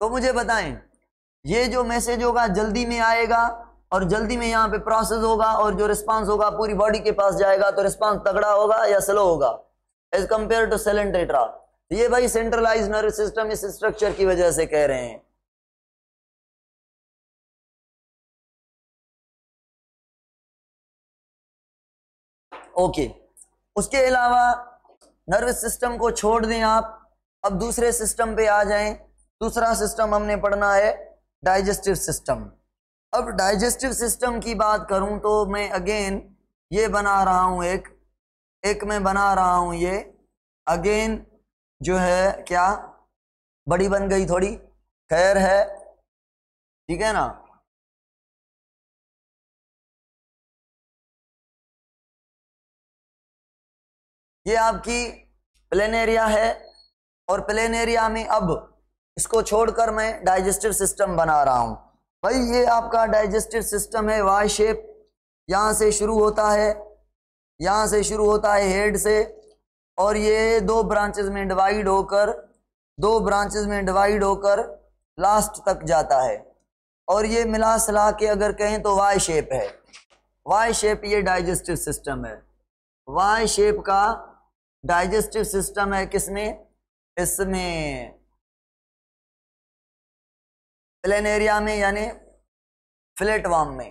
तो मुझे बताएं ये जो मैसेज होगा जल्दी में आएगा और जल्दी में यहाँ पे प्रोसेस होगा और जो रिस्पांस होगा पूरी बॉडी के पास जाएगा तो रिस्पांस तगड़ा होगा या स्लो होगा एज कंपेयर टू सेलेंटेट्रा ये भाई सेंट्रलाइज नर्वस सिस्टम इस स्ट्रक्चर की वजह से कह रहे हैं ओके उसके अलावा नर्वस सिस्टम को छोड़ दें आप अब दूसरे सिस्टम पे आ जाएं दूसरा सिस्टम हमने पढ़ना है डाइजेस्टिव सिस्टम अब डाइजेस्टिव सिस्टम की बात करूं तो मैं अगेन ये बना रहा हूं एक एक मैं बना रहा हूं ये अगेन जो है क्या बड़ी बन गई थोड़ी खैर है
ठीक है ना
ये आपकी प्लेन एरिया है और प्लेन एरिया में अब इसको छोड़कर मैं डाइजेस्टिव सिस्टम बना रहा हूँ भाई ये आपका डाइजेस्टिव सिस्टम है वाई शेप यहाँ से शुरू होता है यहाँ से शुरू होता है हेड से और ये दो ब्रांचेस में डिवाइड होकर दो ब्रांचेस में डिवाइड होकर लास्ट तक जाता है और ये मिला सला के अगर कहें तो वाई शेप है वाई शेप ये डाइजेस्टिव सिस्टम है वाई शेप का डाइजेस्टिव सिस्टम है किसमें
इसमें प्लेन एरिया में
यानी फ्लेट वार्म में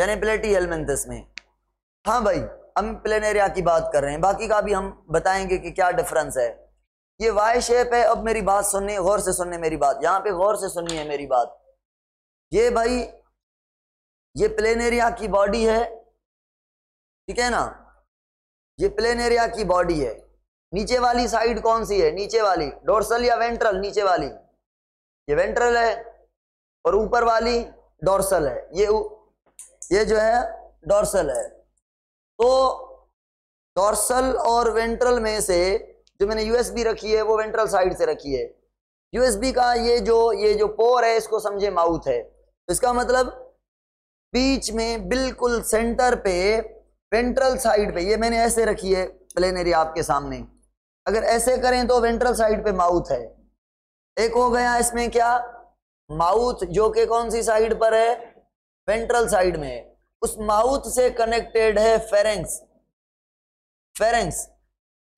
यानी प्लेटी एलमेंथस में हाँ भाई हम प्लेन एरिया की बात कर रहे हैं बाकी का भी हम बताएंगे कि क्या डिफरेंस है ये वाई शेप है अब मेरी बात सुननी गौर से सुनने मेरी बात यहाँ पे गौर से सुननी है मेरी बात ये भाई ये प्लेन एरिया की बॉडी है ठीक है ना ये प्लेन एरिया की बॉडी है नीचे वाली साइड कौन सी है नीचे वाली डोर्सल या वेंट्रल नीचे वाली ये वेंट्रल है और ऊपर वाली डोर्सल है ये ये जो है डोर्सल है तो डोर्सल और वेंट्रल में से जो मैंने यूएसबी रखी है वो वेंट्रल साइड से रखी है यूएसबी का ये जो ये जो पोर है इसको समझे माउथ है तो इसका मतलब बीच में बिल्कुल सेंटर पे वेंट्रल साइड पे ये मैंने ऐसे रखी है प्लेनरी आपके सामने अगर ऐसे करें तो वेंट्रल साइड पे माउथ है एक हो गया इसमें क्या माउथ जो कि कौन सी साइड पर है वेंट्रल साइड में उस माउथ से कनेक्टेड है फेरेंस फेरेंस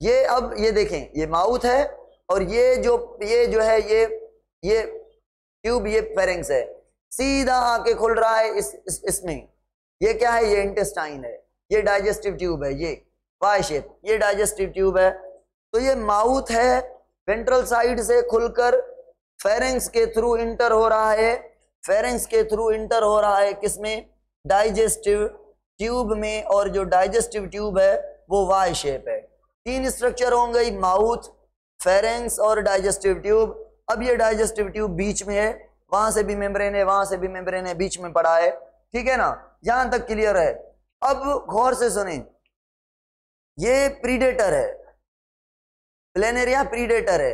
ये अब ये देखें ये माउथ है और ये जो ये जो है ये ये ट्यूब ये फेरेंस है सीधा आके खुल रहा है इस इसमें इस, इस ये क्या है ये इंटेस्टाइन है ये डाइजेस्टिव ट्यूब है ये वाई शेप ये डाइजेस्टिव ट्यूब है तो ये माउथ है वेंट्रल साइड से खुलकर फेरेंग्स के थ्रू इंटर हो रहा है फेरेंस के थ्रू इंटर हो रहा है किसमें डाइजेस्टिव ट्यूब में और जो डाइजेस्टिव ट्यूब है वो वाई शेप है तीन स्ट्रक्चर होंगे माउथ फेरेंस और डाइजेस्टिव ट्यूब अब ये डाइजेस्टिव ट्यूब बीच में है वहां से भी मेम्ब्रेन है वहां से भी मेम्ब्रेन है बीच में पड़ा है ठीक है ना यहां तक क्लियर है अब गौर से सुने ये प्रीडेटर है प्लेनेरिया प्रीडेटर है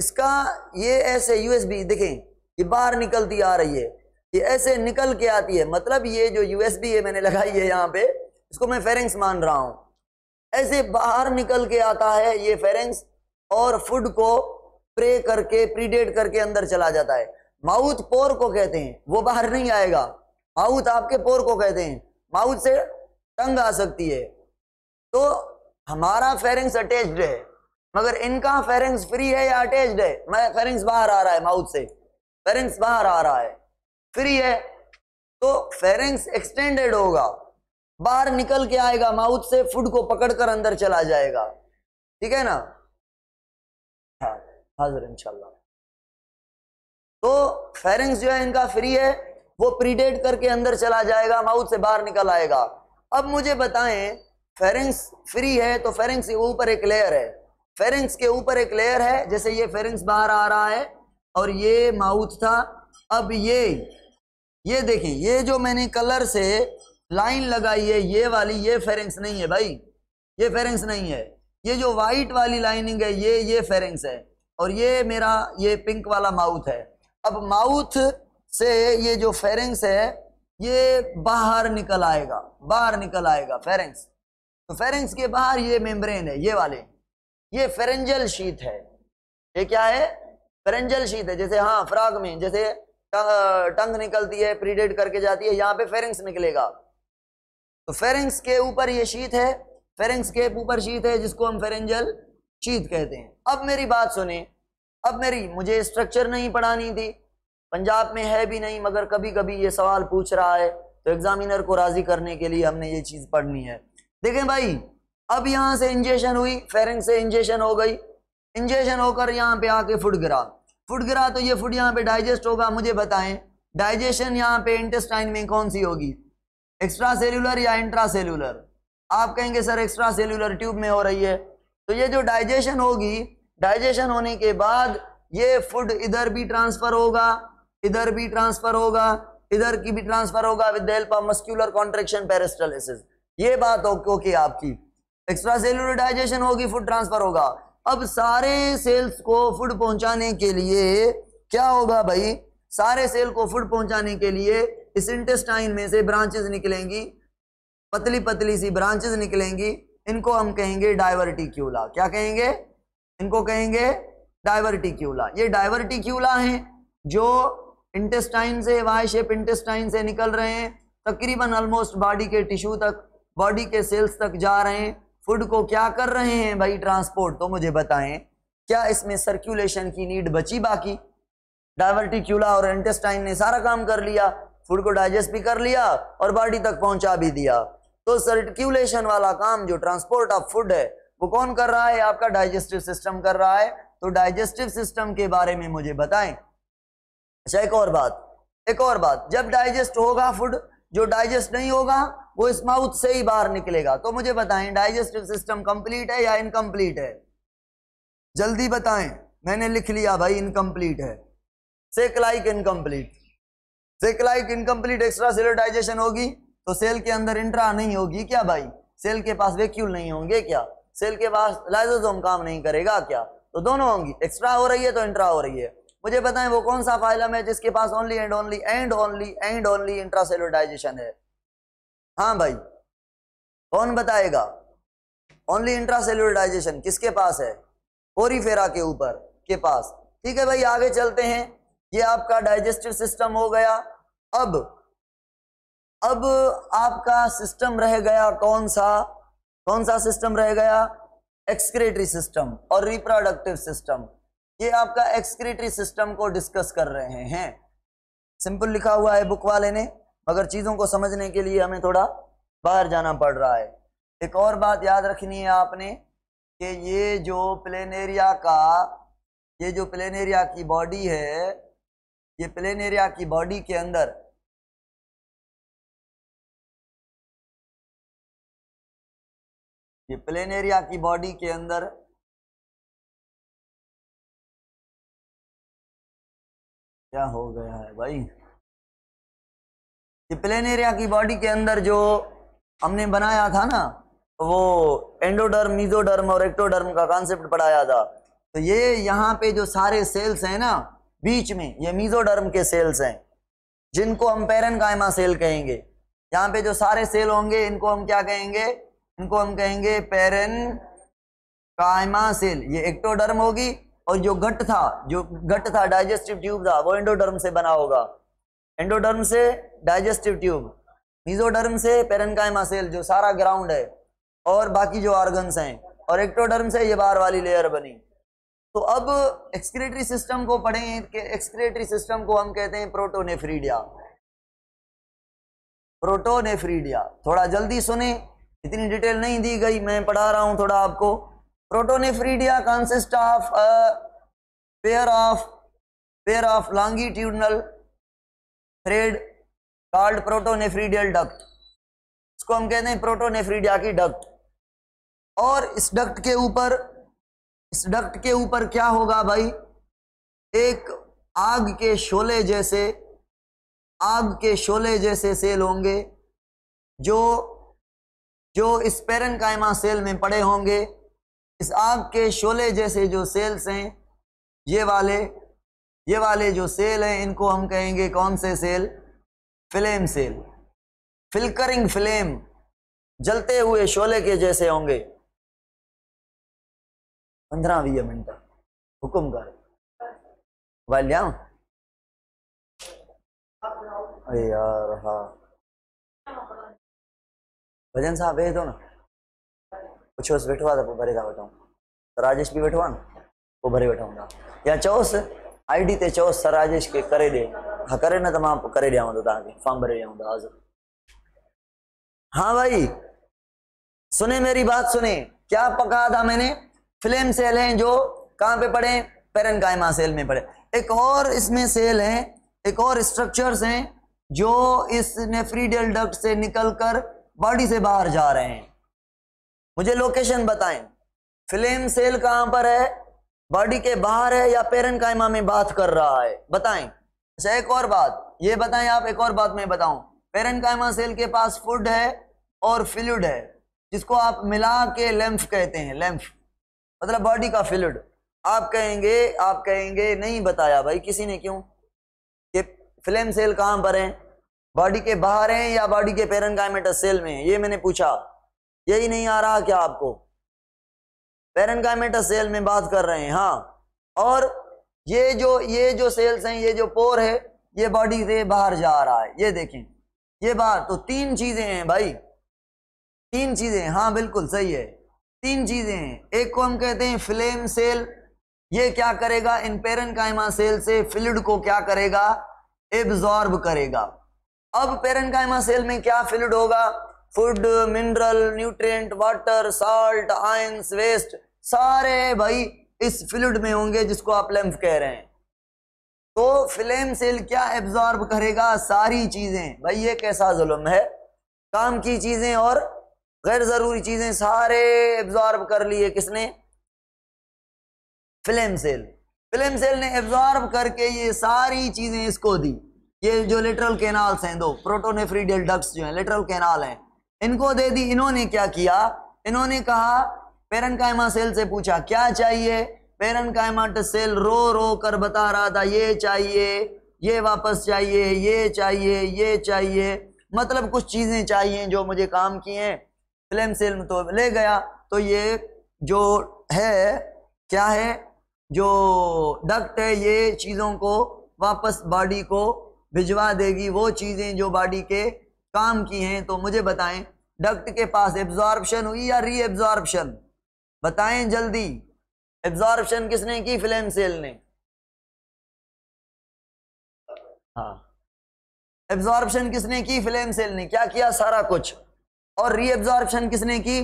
इसका ये ऐसे यूएसबी देखें ये बाहर निकलती आ रही है ये ऐसे निकल के आती है मतलब ये जो यूएसबी है मैंने लगाई है यहाँ पे इसको मैं फेरेंस मान रहा हूँ ऐसे बाहर निकल के आता है ये फेरेंस और फूड को प्रे करके प्रीडेट करके अंदर चला जाता है माउथ पोर को कहते हैं वो बाहर नहीं आएगा माउथ आपके पोर को कहते हैं माउथ से टंग आ सकती है तो हमारा फेरेंस अटैच्ड है मगर इनका फेरेंस फ्री है या अटैच है मैं फेरेंस बाहर आ रहा है माउथ से फेरेंस बाहर आ रहा है फ्री है तो फेरेंस एक्सटेंडेड होगा बाहर निकल के आएगा माउथ से फूड को पकड़कर अंदर चला जाएगा ठीक है ना हाँ हाजिर इंशाल्लाह तो फेरेंस जो है इनका फ्री है वो प्रीडेट करके अंदर चला जाएगा माउथ से बाहर निकल आएगा अब मुझे बताएं फेरेंस फ्री है तो फेरेंस ऊपर एक लेयर है फेरिंग्स के ऊपर एक लेयर है जैसे ये फेरिंग्स बाहर आ रहा है और ये माउथ था अब ये ये देखें ये जो मैंने कलर से लाइन लगाई है ये वाली ये फेरिंग्स नहीं है भाई ये फेरेंस नहीं है ये जो वाइट वाली लाइनिंग है ये ये फेरिंग्स है और ये मेरा ये पिंक वाला माउथ है अब माउथ से ये जो फेरिंग्स है ये बाहर निकल आएगा बाहर निकल आएगा फेरिंग्स तो फेरिंग्स के बाहर ये मेम्ब्रेन है ये वाले ये फेरेंजल शीत है ये क्या है फेरेंजल शीत है जैसे हाँ फ्राग में जैसे टंग निकलती है प्रीडेट करके जाती है यहाँ पे फेरिंग्स निकलेगा तो फेरिंग्स के ऊपर ये शीत है फेरिंग्स के ऊपर शीत है जिसको हम फेरेंजल शीत कहते हैं अब मेरी बात सुने अब मेरी मुझे स्ट्रक्चर नहीं पढ़ानी थी पंजाब में है भी नहीं मगर कभी कभी ये सवाल पूछ रहा है तो एग्जामिनर को राजी करने के लिए हमने ये चीज़ पढ़नी है देखें भाई अब यहां से इंजेशन हुई फेरेंग से इंजेशन हो गई इंजेशन होकर यहाँ पे आके फुट गिरा फुट गिरा तो ये फूड यहाँ पे डाइजेस्ट होगा मुझे बताएं डाइजेशन यहाँ पे इंटेस्टाइन में कौन सी होगी एक्स्ट्रा सेल्यूलर या इंट्रा सेल्युलर आप कहेंगे सर एक्स्ट्रा सेल्युलर ट्यूब में हो रही है तो ये जो डाइजेशन होगी डाइजेशन होने के बाद ये फूड इधर भी ट्रांसफर होगा इधर भी ट्रांसफर होगा इधर की भी ट्रांसफर होगा with help of muscular contraction peristalsis ये बात ओके आपकी एक्स्ट्रा डाइजेशन होगी फूड ट्रांसफर होगा अब सारे सेल्स को फूड पहुंचाने के लिए क्या होगा भाई सारे सेल को फूड पहुंचाने के लिए इस इंटेस्टाइन में से ब्रांचेस निकलेंगी पतली पतली सी ब्रांचेस निकलेंगी इनको हम कहेंगे डाइवर्टिक्यूला क्या कहेंगे इनको कहेंगे डाइवर्टिक्यूला ये डाइवर्टिक्यूला है जो इंटेस्टाइन से वाई शेप इंटेस्टाइन से निकल रहे हैं तकरीबन ऑलमोस्ट बॉडी के टिश्यू तक बॉडी के सेल्स तक जा रहे हैं फूड को क्या कर रहे हैं भाई ट्रांसपोर्ट तो मुझे बताएं क्या इसमें सर्कुलेशन की नीड बची बाकी डाइवर्टिक्यूला और इंटेस्टाइन ने सारा काम कर लिया फूड को डाइजेस्ट भी कर लिया और बॉडी तक पहुंचा भी दिया तो सर्कुलेशन वाला काम जो ट्रांसपोर्ट ऑफ फूड है वो कौन कर रहा है आपका डाइजेस्टिव सिस्टम कर रहा है तो डाइजेस्टिव सिस्टम के बारे में मुझे बताएं अच्छा एक और बात एक और बात जब डाइजेस्ट होगा फूड जो डाइजेस्ट नहीं होगा वो इस माउथ से ही बाहर निकलेगा तो मुझे बताएं डाइजेस्टिव सिस्टम कंप्लीट है या इनकम्प्लीट है जल्दी बताएं मैंने लिख लिया भाई इनकम्प्लीट है sac like incomplete sac like incomplete extracellular digestion होगी तो सेल के अंदर इंट्रा नहीं होगी क्या भाई सेल के पास वेक्यूल नहीं होंगे क्या सेल के पास लाइजोजोम काम नहीं करेगा क्या तो दोनों होंगी एक्स्ट्रा हो रही है तो इंट्रा हो रही है मुझे बताएं वो कौन सा फाइलम है जिसके पास only and only and only and only intracellular digestion है हाँ भाई कौन बताएगा ओनली इंट्रासेलुलर डाइजेशन किसके पास है ओरीफेरा के ऊपर के पास ठीक है भाई आगे चलते हैं ये आपका डाइजेस्टिव सिस्टम हो गया अब अब आपका सिस्टम रह गया कौन सा कौन सा सिस्टम रह गया एक्सक्रेटरी सिस्टम और रिप्रोडक्टिव सिस्टम ये आपका एक्सक्रीटरी सिस्टम को डिस्कस कर रहे हैं सिंपल लिखा हुआ है बुक वाले ने मगर चीज़ों को समझने के लिए हमें थोड़ा बाहर जाना पड़ रहा है एक और बात याद रखनी है आपने कि ये जो प्लेन एरिया का ये जो प्लेन एरिया की बॉडी है ये प्लेन एरिया की बॉडी के अंदर
ये प्लेन एरिया की बॉडी के अंदर क्या हो गया है भाई
प्लेनेरिया की बॉडी के अंदर जो हमने बनाया था ना वो एंडोडर्म मीजोडर्म और एक्टोडर्म का कॉन्सेप्ट पढ़ाया था तो ये यहाँ पे जो सारे सेल्स हैं ना बीच में ये मीजोडर्म के सेल्स हैं जिनको हम पेरन कायमा सेल कहेंगे यहाँ पे जो सारे सेल होंगे इनको हम क्या कहेंगे इनको हम कहेंगे पेरन कायमा सेल ये एक्टोडर्म होगी और जो घट था जो घट था डाइजेस्टिव ट्यूब था वो एंडोडर्म से बना होगा एंडोडर्म से डाइजेस्टिव ट्यूब मीजोडर्म से पेरनकाइमा सेल जो सारा ग्राउंड है और बाकी जो ऑर्गन्स हैं और एक्टोडर्म से ये बाहर वाली लेयर बनी तो अब एक्सक्रेटरी सिस्टम को पढ़ें कि एक्सक्रेटरी सिस्टम को हम कहते हैं प्रोटोनेफ्रीडिया प्रोटोनेफ्रीडिया थोड़ा जल्दी सुने इतनी डिटेल नहीं दी गई मैं पढ़ा रहा हूँ थोड़ा आपको protonephridia consist of pair of pair of of thread thread called protonephridial इसको हम कहते हैं प्रोटोनेफ्रीडिया की डक्ट और इस डक्ट के ऊपर इस डक्ट के ऊपर क्या होगा भाई एक आग के शोले जैसे आग के शोले जैसे सेल होंगे जो जो इस पेरन सेल में पड़े होंगे इस आग के शोले जैसे जो सेल्स हैं ये वाले ये वाले जो सेल हैं इनको हम कहेंगे कौन से cell flame cell flickering flame जलते हुए
शोले के जैसे होंगे पंद्रह वी मिनट हुक्म कर वालिया अरे यार हाँ भजन साहब भेज दो ना
पूछो वर्ष बैठवा था भरे था बैठा त राजेश भी बैठवा ना वो भरे बैठा या चौस आई डी चौस सर राजेश के करे दे हाँ करे ना तो मैं कर फॉर्म भरे हाज़िर हाँ भाई सुने मेरी बात सुने क्या पका था मैंने फिल्म सेल है जो कहाँ पे पढ़े पेरन कायमा सेल में पढ़े एक और इसमें सेल है एक और स्ट्रक्चर्स हैं जो इस नेफ्रीडियल डक्ट से निकलकर बॉडी से बाहर जा रहे हैं मुझे लोकेशन बताएं फ्लेम सेल कहां पर है बॉडी के बाहर है या पेरन कायमा में बात कर रहा है बताएं अच्छा एक और बात ये बताएं आप एक और बात मैं बताऊं पेरन कायमा सेल के पास फूड है और फिलुड है जिसको आप मिला के लेम्फ कहते हैं लेम्फ मतलब बॉडी का फ्लूड आप कहेंगे आप कहेंगे नहीं बताया भाई किसी ने क्यों ये फ्लेम सेल कहां पर है बॉडी के बाहर है या बॉडी के पेरन कायमेटा सेल में है ये मैंने पूछा यही नहीं आ रहा क्या आपको पेरन गायमेटा सेल में बात कर रहे हैं हाँ और ये जो ये जो सेल्स हैं ये जो पोर है ये बॉडी से बाहर जा रहा है ये देखें ये बाहर तो तीन चीजें हैं भाई तीन चीजें हाँ बिल्कुल सही है तीन चीजें हैं एक को हम कहते हैं फ्लेम सेल ये क्या करेगा इन पेरन कायमा सेल से फ्लूड को क्या करेगा एब्जॉर्ब करेगा अब पेरन कायमा सेल में क्या फ्लूड होगा food mineral nutrient water salt ions waste सारे भाई इस फ्लूड में होंगे जिसको आप लेम्फ कह रहे हैं तो फ्लेम सेल क्या एब्जॉर्ब करेगा सारी चीजें भाई ये कैसा जुल्म है काम की चीजें और गैर जरूरी चीजें सारे एब्जॉर्ब कर लिए किसने फ्लेम सेल फ्लेम सेल ने एब्जॉर्ब करके ये सारी चीजें इसको दी ये जो लेटरल कैनाल्स हैं दो प्रोटोनेफ्रीडियल डक्स जो हैं लेटरल कैनाल हैं इनको दे दी इन्होंने क्या किया इन्होंने कहा पेरन कायमा सेल से पूछा क्या चाहिए पेरन कायमा सेल रो रो कर बता रहा था ये चाहिए ये वापस चाहिए ये चाहिए ये चाहिए मतलब कुछ चीज़ें चाहिए जो मुझे काम की हैं फिल्म सेल में तो ले गया तो ये जो है क्या है जो डक्ट है ये चीज़ों को वापस बॉडी को भिजवा देगी वो चीज़ें जो बॉडी के काम की हैं तो मुझे बताएं डक्ट के पास एब्जॉर्बशन हुई या री एब्जॉर्बशन बताएं जल्दी एब्जॉर्बशन किसने की फिलेम
सेल ने हाँ
एब्जॉर्बशन किसने की फिलेम सेल ने क्या किया सारा कुछ और री एब्जॉर्बशन किसने की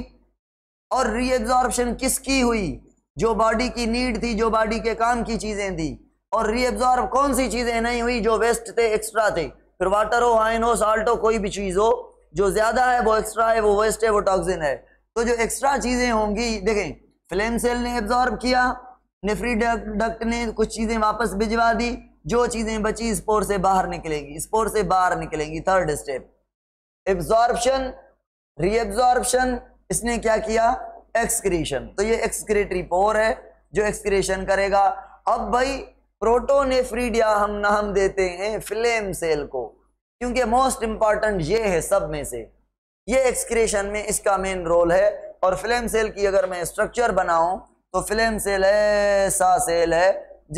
और री एब्जॉर्बशन किसकी हुई जो बॉडी की नीड थी जो बॉडी के काम की चीजें थी और रीएब्जॉर्ब कौन सी चीजें नहीं हुई जो वेस्ट थे एक्स्ट्रा थे फिर वाटर हो हाइन हो साल्ट हो कोई भी चीज़ हो जो ज़्यादा है वो एक्स्ट्रा है वो वेस्ट है वो टॉक्सिन है तो जो एक्स्ट्रा चीज़ें होंगी देखें फ्लेम सेल ने एब्जॉर्ब किया नेफ्री डक्ट ने कुछ चीज़ें वापस भिजवा दी जो चीज़ें बची स्पोर से बाहर निकलेंगी स्पोर से बाहर निकलेंगी थर्ड स्टेप एब्जॉर्बशन रीएब्जॉर्बशन इसने क्या किया एक्सक्रीशन तो ये एक्सक्रेटरी पोर है जो एक्सक्रेशन करेगा अब भाई प्रोटोनेफ्रीडिया हम नाम देते हैं फ्लेम सेल को क्योंकि मोस्ट इम्पॉर्टेंट ये है सब में से ये एक्सक्रेशन में इसका मेन रोल है और फ्लेम सेल की अगर मैं स्ट्रक्चर बनाऊं तो फ्लेम सेल ऐसा सेल है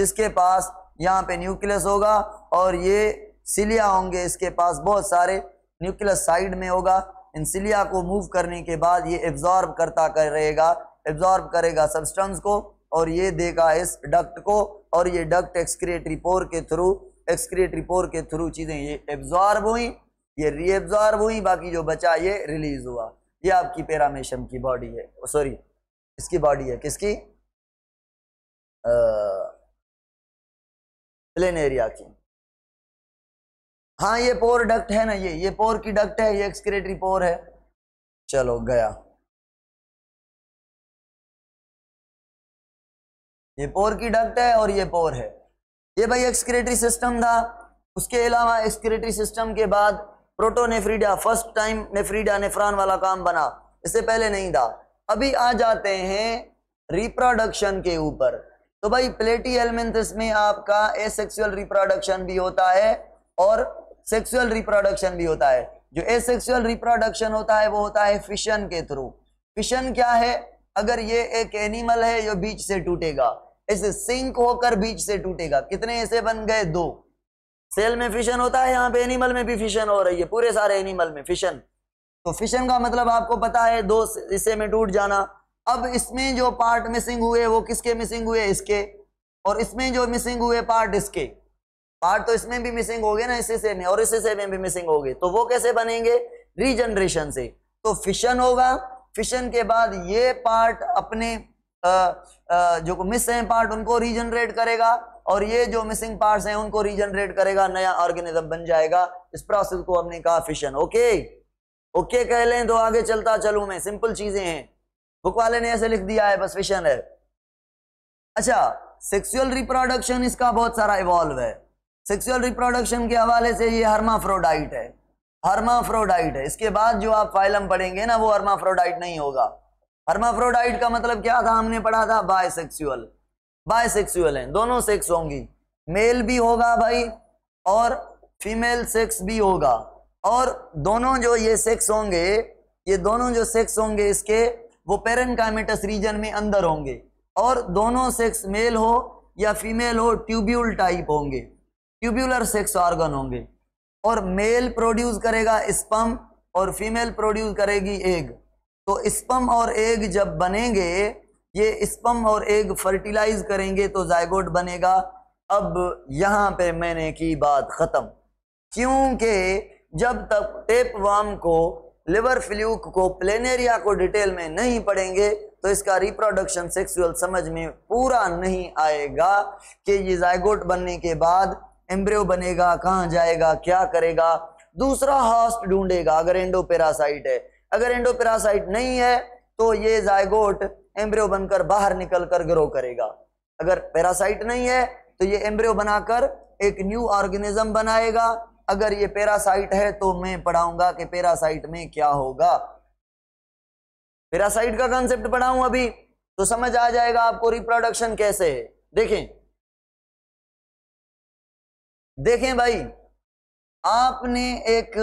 जिसके पास यहाँ पे न्यूक्लियस होगा और ये सिलिया होंगे इसके पास बहुत सारे न्यूक्लियस साइड में होगा इन सिलिया को मूव करने के बाद ये एब्जॉर्ब करता करेगा एब्जॉर्ब करेगा सब्सटेंस को और ये देगा इस डक्ट को और ये डक्ट एक्सक्रिएटरी पोर के थ्रू एक्सक्रिएटरी पोर के थ्रू चीज़ें ये एब्जॉर्ब हुई ये रीएब्जॉर्ब हुई बाकी जो बचा ये रिलीज हुआ ये आपकी पैरामेशम की बॉडी है सॉरी इसकी बॉडी है किसकी
प्लेन एरिया की हाँ ये पोर डक्ट है ना ये ये पोर की डक्ट है ये एक्सक्रेटरी पोर है चलो गया ये पोर की डक्ट है
और ये पोर है ये भाई एक्सक्रेटरी सिस्टम था उसके अलावा एक्सक्रेटरी सिस्टम के बाद प्रोटोनेफ्रीडा फर्स्ट टाइम नेफ्रीडा नेफ्रान वाला काम बना इससे पहले नहीं था अभी आ जाते हैं रिप्रोडक्शन के ऊपर तो भाई प्लेटी एलिमेंट्स में आपका एसेक्सुअल रिप्रोडक्शन भी होता है और सेक्सुअल रिप्रोडक्शन भी होता है जो एसेक्सुअल रिप्रोडक्शन होता है वो होता है फिशन के थ्रू फिशन क्या है अगर ये एक एनिमल है जो बीच से टूटेगा ऐसे सिंक होकर बीच से टूटेगा कितने ऐसे बन गए दो सेल में फिशन होता है यहाँ पे एनिमल में भी फिशन हो रही है पूरे सारे एनिमल में फिशन तो फिशन का मतलब आपको पता है दो हिस्से में टूट जाना अब इसमें जो पार्ट मिसिंग हुए वो किसके मिसिंग हुए इसके और इसमें जो मिसिंग हुए पार्ट इसके पार्ट तो इसमें भी मिसिंग हो गए ना इस हिस्से में और इस हिस्से में भी मिसिंग हो गए तो वो कैसे बनेंगे रीजनरेशन से तो फिशन होगा फिशन के बाद ये पार्ट अपने जो मिस हैं पार्ट उनको रीजनरेट करेगा और ये जो मिसिंग पार्ट्स हैं उनको रीजनरेट करेगा नया ऑर्गेनिज्म बन जाएगा इस प्रोसेस को हमने कहा फिशन ओके ओके कह लें तो आगे चलता चलू मैं सिंपल चीजें हैं बुक वाले ने ऐसे लिख दिया है बस फिशन है अच्छा सेक्सुअल रिप्रोडक्शन इसका बहुत सारा इवॉल्व है सेक्सुअल रिप्रोडक्शन के हवाले से ये हर्माफ्रोडाइट है हर्माफ्रोडाइट है इसके बाद जो आप फाइलम पढ़ेंगे ना वो हर्माफ्रोडाइट नहीं होगा हर्माफ्रोडाइट का मतलब क्या था हमने पढ़ा था बायसेक्सुअल बायसेक्सुअल हैं दोनों सेक्स होंगी मेल भी होगा भाई और फीमेल सेक्स भी होगा और दोनों जो ये सेक्स होंगे ये दोनों जो सेक्स होंगे इसके वो पेरेनकाइमेटस रीजन में अंदर होंगे और दोनों सेक्स मेल हो या फीमेल हो ट्यूब्यूल टाइप होंगे ट्यूब्यूलर सेक्स ऑर्गन होंगे और मेल प्रोड्यूस करेगा स्पम और फीमेल प्रोड्यूस करेगी एग तो स्पम और एग जब बनेंगे ये स्पम और एग फर्टिलाइज करेंगे तो जायगोट बनेगा अब यहाँ पे मैंने की बात ख़त्म क्योंकि जब तक टेप वाम को लिवर फ्लूक को प्लेनेरिया को डिटेल में नहीं पढ़ेंगे तो इसका रिप्रोडक्शन सेक्सुअल समझ में पूरा नहीं आएगा कि ये जायगोट बनने के बाद एम्ब्रियो बनेगा कहाँ जाएगा क्या करेगा दूसरा हॉस्ट ढूंढेगा अगर एंडोपेरासाइट है अगर एंडोपेरासाइट नहीं है तो ये जायगोट एम्ब्रियो बनकर बाहर निकलकर ग्रो करेगा अगर पेरासाइट नहीं है तो ये एम्ब्रियो बनाकर एक न्यू ऑर्गेनिज्म बनाएगा अगर ये पेरासाइट है तो मैं पढ़ाऊंगा कि पेरासाइट में क्या होगा पेरासाइट का कॉन्सेप्ट पढ़ाऊं अभी तो समझ आ जाएगा आपको रिप्रोडक्शन कैसे है देखें देखें भाई आपने एक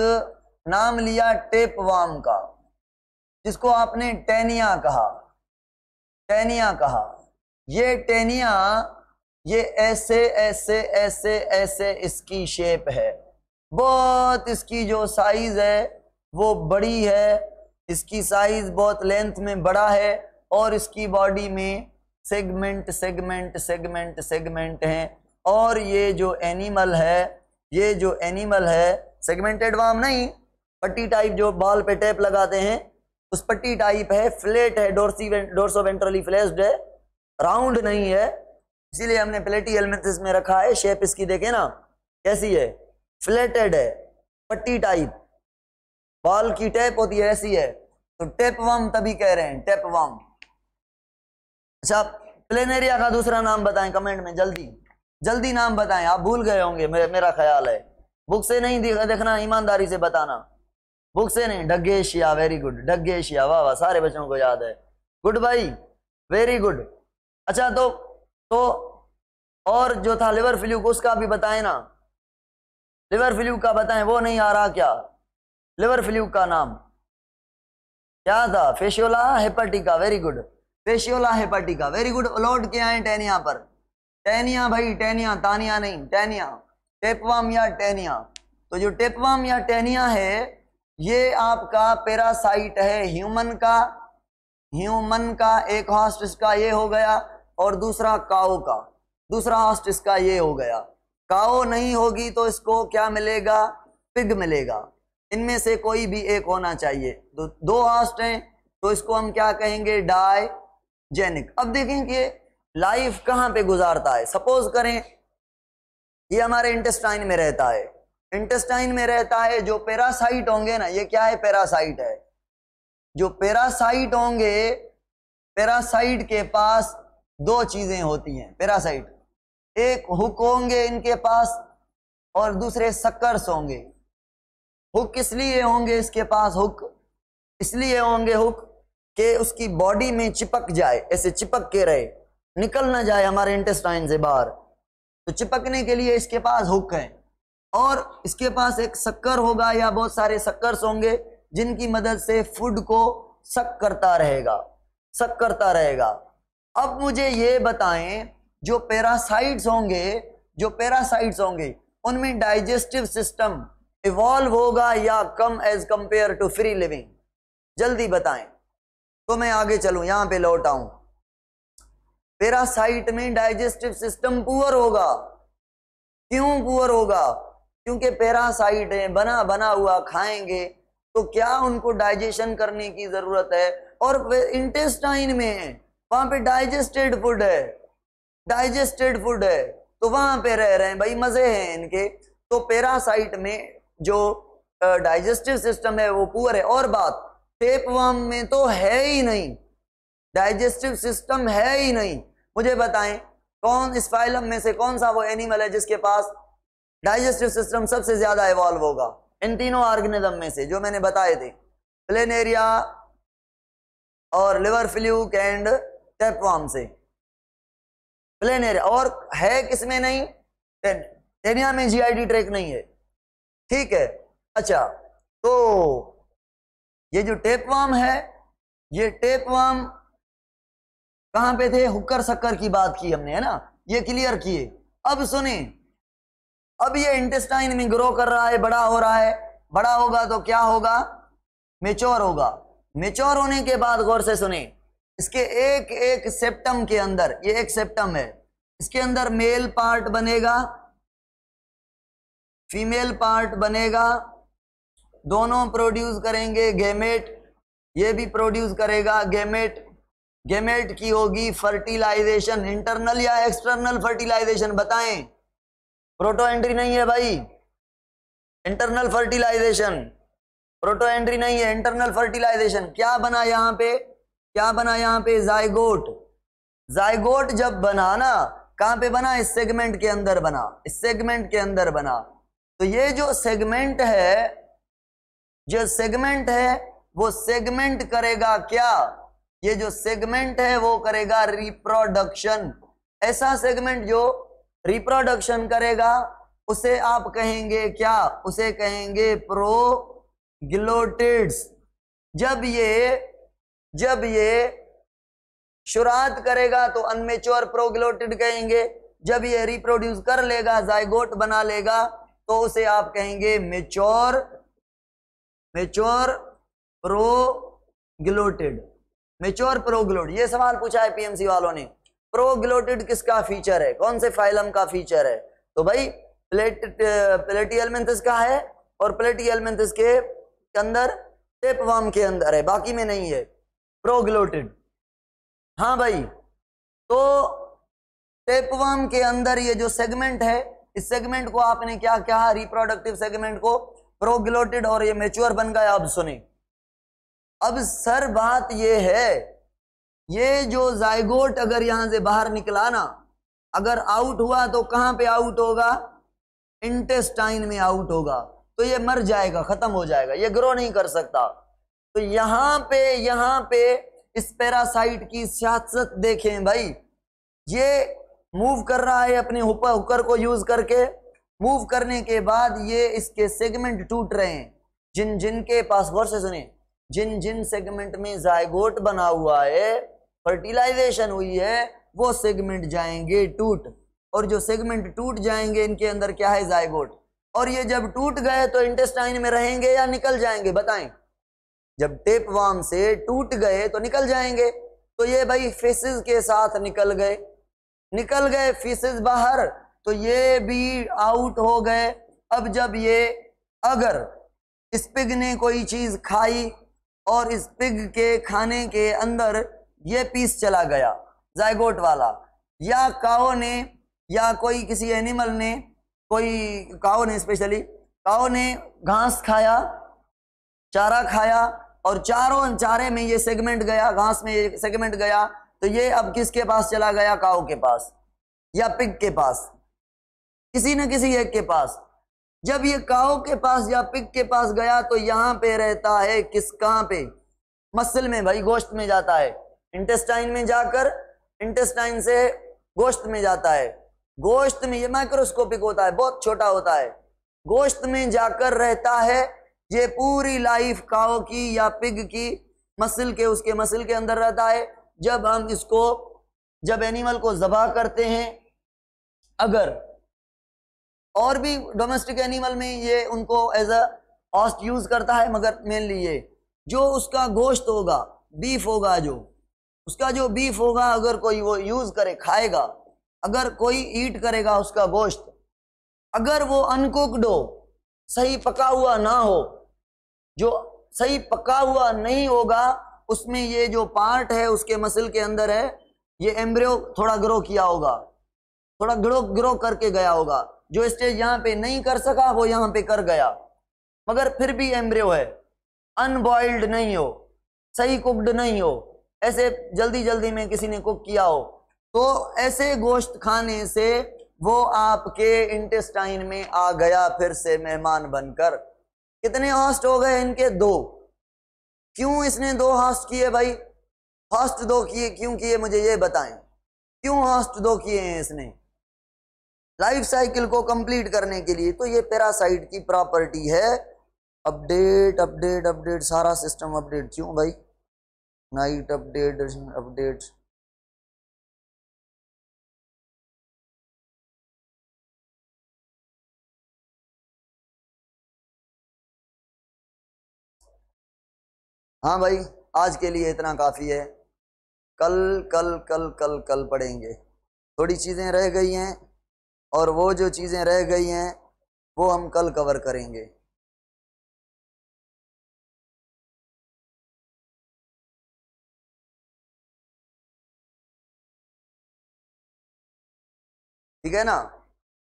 नाम लिया टेप वाम का जिसको आपने टेनिया कहा टेनिया कहा ये टेनिया ये ऐसे ऐसे ऐसे ऐसे इसकी शेप है बहुत इसकी जो साइज है वो बड़ी है इसकी साइज बहुत लेंथ में बड़ा है और इसकी बॉडी में सेगमेंट सेगमेंट सेगमेंट सेगमेंट हैं और ये जो एनिमल है ये जो एनिमल है सेगमेंटेड वाम नहीं पट्टी टाइप जो बाल पे टेप लगाते हैं स्पटी टाइप है फ्लेट है डोरसी डोर्सो वेंट्रली फ्लेस्ड है राउंड नहीं है इसीलिए हमने प्लेटी एलमेथिस में रखा है शेप इसकी देखे ना कैसी है फ्लेटेड है पट्टी टाइप बॉल की टेप होती है ऐसी है तो टेप वम तभी कह रहे हैं टेप वम अच्छा प्लेनेरिया का दूसरा नाम बताएं कमेंट में जल्दी जल्दी नाम बताएं आप भूल गए होंगे मेरा ख्याल है बुक से नहीं देखना ईमानदारी से बताना बुक से नहीं डगेशिया वेरी गुड डगेशिया वाह वाह सारे बच्चों को याद है गुड भाई वेरी गुड अच्छा तो तो और जो था लिवर फ्लू को उसका भी बताएं ना लिवर फ्लू का बताएं वो नहीं आ रहा क्या लिवर फ्लू का नाम क्या था Fasciola hepatica very good Fasciola hepatica very good a lot के आए टेनिया पर टेनिया भाई टेनिया तानिया नहीं टेनिया टेपवाम या टेनिया तो जो टेपवाम या टेनिया है ये आपका पेरासाइट है ह्यूमन का ह्यूमन का एक हॉस्ट इसका ये हो गया और दूसरा काओ का दूसरा हॉस्ट इसका ये हो गया काओ नहीं होगी तो इसको क्या मिलेगा पिग मिलेगा इनमें से कोई भी एक होना चाहिए दो, दो हॉस्ट हैं तो इसको हम क्या कहेंगे डाई जेनिक अब देखें कि लाइफ कहाँ पे गुजारता है सपोज करें ये हमारे इंटेस्टाइन में रहता है इंटेस्टाइन में रहता है जो पेरासाइट होंगे ना ये क्या है पेरासाइट है जो पेरासाइट होंगे पेरासाइट के पास दो चीजें होती हैं पेरासाइट एक हुक होंगे इनके पास और दूसरे सक्कर्स होंगे हुक इसलिए होंगे इसके पास हुक इसलिए होंगे हुक के उसकी बॉडी में चिपक जाए ऐसे चिपक के रहे निकल ना जाए हमारे इंटेस्टाइन से बाहर तो चिपकने के लिए इसके पास हुक है और इसके पास एक शक्कर होगा या बहुत सारे शक्कर होंगे जिनकी मदद से फूड को सक करता रहेगा सक करता रहेगा अब मुझे ये बताएं जो पैरासाइट्स होंगे जो पैरासाइट्स होंगे उनमें डाइजेस्टिव सिस्टम इवॉल्व होगा या कम as compare to free living जल्दी बताएं तो मैं आगे चलूं यहां पे लौट आऊं पैरासाइट में डाइजेस्टिव सिस्टम पुअर होगा क्यों पुअर होगा क्योंकि पैरासाइट है बना बना हुआ खाएंगे तो क्या उनको डाइजेशन करने की जरूरत है और इंटेस्टाइन में है वहां पे डाइजेस्टेड फूड है डाइजेस्टेड फूड है तो वहां पे रह रहे हैं भाई मजे हैं इनके तो पैरासाइट में जो डाइजेस्टिव सिस्टम है वो पुअर है और बात टेपवर्म में तो है ही नहीं डाइजेस्टिव सिस्टम है ही नहीं मुझे बताएं कौन इस फाइलम में से कौन सा वो एनिमल है जिसके पास डाइजेस्टिव सिस्टम सबसे ज्यादा इवॉल्व होगा इन तीनों ऑर्गेनिज्म में से जो मैंने बताए थे प्लेन एरिया और लिवर फ्लूक एंड टेपवाम से प्लेन एरिया और है किसमें नहीं टेनिया में जीआईडी ट्रैक नहीं है ठीक है अच्छा तो ये जो टेपवाम है ये टेपवाम कहां पे थे हुक्कर शक्कर की बात की हमने है ना ये क्लियर किए अब सुने अब ये इंटेस्टाइन में ग्रो कर रहा है बड़ा हो रहा है बड़ा होगा तो क्या होगा मेच्योर होगा मेच्योर होने के बाद गौर से सुने इसके एक एक सेप्टम के अंदर ये एक सेप्टम है इसके अंदर मेल पार्ट बनेगा फीमेल पार्ट बनेगा दोनों प्रोड्यूस करेंगे गेमेट ये भी प्रोड्यूस करेगा गेमेट गेमेट की होगी फर्टिलाइजेशन इंटरनल या एक्सटर्नल फर्टिलाइजेशन बताएं प्रोटो एंट्री नहीं है भाई इंटरनल फर्टिलाइजेशन प्रोटो एंट्री नहीं है इंटरनल फर्टिलाइजेशन क्या बना यहां पे क्या बना यहां पे जायगोट जायगोट जब बना ना कहां पे बना इस सेगमेंट के अंदर बना इस सेगमेंट के अंदर बना तो ये जो सेगमेंट है जो सेगमेंट है वो सेगमेंट करेगा क्या ये जो सेगमेंट है वो करेगा रिप्रोडक्शन ऐसा सेगमेंट जो रिप्रोडक्शन करेगा उसे आप कहेंगे क्या उसे कहेंगे प्रो ग्लोटिड्स जब ये जब ये शुरुआत करेगा तो अनमेच्योर प्रोग्लोटिड कहेंगे जब ये रिप्रोड्यूस कर लेगा जायगोट बना लेगा तो उसे आप कहेंगे mature mature proglottid mature proglottid ये सवाल पूछा है पीएमसी वालों ने प्रोग्लोटिड किसका फीचर है कौन से फाइलम का फीचर है तो भाई प्लेट प्लेटी एलमेंथस का है और प्लेटी एलमेंथस के अंदर टेप वाम के अंदर है बाकी में नहीं है प्रोग्लोटिड हाँ भाई तो टेप वाम के अंदर ये जो सेगमेंट है इस सेगमेंट को आपने क्या कहा रिप्रोडक्टिव सेगमेंट को प्रोग्लोटिड और ये मेच्योर बन गया अब सुने अब सर बात ये है ये जो जायगोट अगर यहां से बाहर निकला ना अगर आउट हुआ तो कहां पे आउट होगा इंटेस्टाइन में आउट होगा तो ये मर जाएगा ख़त्म हो जाएगा ये ग्रो नहीं कर सकता तो यहां पे यहां पे इस पैरासाइट की सियासत देखें भाई ये मूव कर रहा है अपने हुकर को यूज़ करके मूव करने के बाद ये इसके सेगमेंट टूट रहे हैं जिन जिन के पास गौर से सुने जिन जिन सेगमेंट में जायगोट बना हुआ है फर्टिलाइजेशन हुई है वो सेगमेंट जाएंगे टूट और जो सेगमेंट टूट जाएंगे इनके अंदर क्या है जायगोट और ये जब टूट गए तो इंटेस्टाइन में रहेंगे या निकल जाएंगे बताएं जब टेप वाम से टूट गए तो निकल जाएंगे तो ये भाई फिसेस के साथ निकल गए निकल गए फिसेस बाहर तो ये भी आउट हो गए अब जब ये अगर इस पिग ने कोई चीज खाई और इस पिग के खाने के अंदर ये पीस चला गया जायगोट वाला या काओ ने या कोई किसी एनिमल ने कोई काओ ने स्पेशली काओ ने घास खाया चारा खाया और चारों चारे में ये सेगमेंट गया घास में ये सेगमेंट गया तो ये अब किसके पास चला गया काओ के पास या पिग के पास किसी न किसी एक के पास जब ये काओ के पास या पिग के पास गया तो यहां पे रहता है किस कहां पे मसल में भाई गोश्त में जाता है इंटेस्टाइन में जाकर इंटेस्टाइन से गोश्त में जाता है गोश्त में ये माइक्रोस्कोपिक होता है बहुत छोटा होता है गोश्त में जाकर रहता है ये पूरी लाइफ काओ की या पिग की मसल के उसके मसल के अंदर रहता है जब हम इसको जब एनिमल को जबा करते हैं अगर और भी डोमेस्टिक एनिमल में ये उनको एज अ ऑस्ट यूज करता है मगर मेनली ये जो उसका गोश्त होगा बीफ होगा जो उसका जो बीफ होगा अगर कोई वो यूज़ करे खाएगा अगर कोई ईट करेगा उसका गोश्त अगर वो अनकुकड हो सही पका हुआ ना हो जो सही पका हुआ नहीं होगा उसमें ये जो पार्ट है उसके मसल के अंदर है ये एम्ब्रियो थोड़ा ग्रो किया होगा थोड़ा ग्रो ग्रो करके गया होगा जो स्टेज यहाँ पे नहीं कर सका वो यहाँ पे कर गया मगर फिर भी एम्ब्रियो है अनबॉइल्ड नहीं हो सही कुकड नहीं हो ऐसे जल्दी जल्दी में किसी ने कुक किया हो तो ऐसे गोश्त खाने से वो आपके इंटेस्टाइन में आ गया फिर से मेहमान बनकर कितने हॉस्ट हो गए इनके दो क्यों इसने दो हॉस्ट किए भाई हॉस्ट दो किए क्यों किए मुझे ये बताएं क्यों हॉस्ट दो किए हैं इसने लाइफ साइकिल को कंप्लीट करने के लिए तो ये पैरासाइट की प्रॉपर्टी है अपडेट अपडेट अपडेट सारा सिस्टम अपडेट क्यों भाई नाइट अपडेट अपडेट्स हाँ भाई आज के लिए इतना काफ़ी है कल कल कल कल कल पढ़ेंगे थोड़ी चीज़ें रह गई हैं और वो जो चीज़ें रह गई हैं वो हम कल कवर करेंगे
ठीक है ना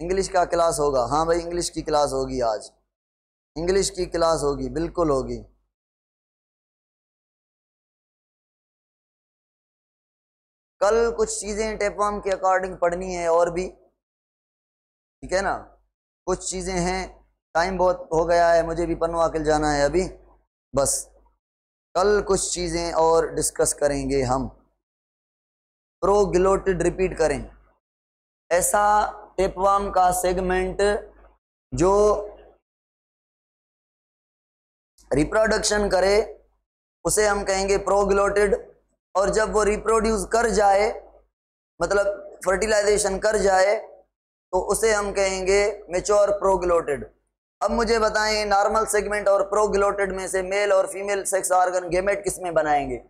इंग्लिश का क्लास होगा हाँ भाई इंग्लिश की क्लास होगी आज इंग्लिश की क्लास होगी बिल्कुल होगी
कल कुछ चीज़ें टेपॉम के अकॉर्डिंग पढ़नी है और भी ठीक है ना कुछ चीज़ें हैं टाइम बहुत हो गया है मुझे भी पनवाकिल जाना है अभी बस कल कुछ चीज़ें और डिस्कस करेंगे हम प्रो गिलोटेड रिपीट करें ऐसा टेपवाम का सेगमेंट जो रिप्रोडक्शन करे उसे हम कहेंगे प्रोग्लोटेड और जब वो रिप्रोड्यूस कर जाए मतलब फर्टिलाइजेशन कर जाए तो उसे हम कहेंगे मेच्योर प्रोग्लोटेड अब मुझे बताएं नॉर्मल सेगमेंट और प्रोग्लोटेड में से मेल और फीमेल सेक्स ऑर्गन गेमेट किस में बनाएंगे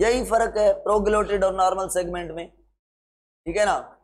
यही फर्क है प्रोग्लोटेड और नॉर्मल सेगमेंट में
ठीक है ना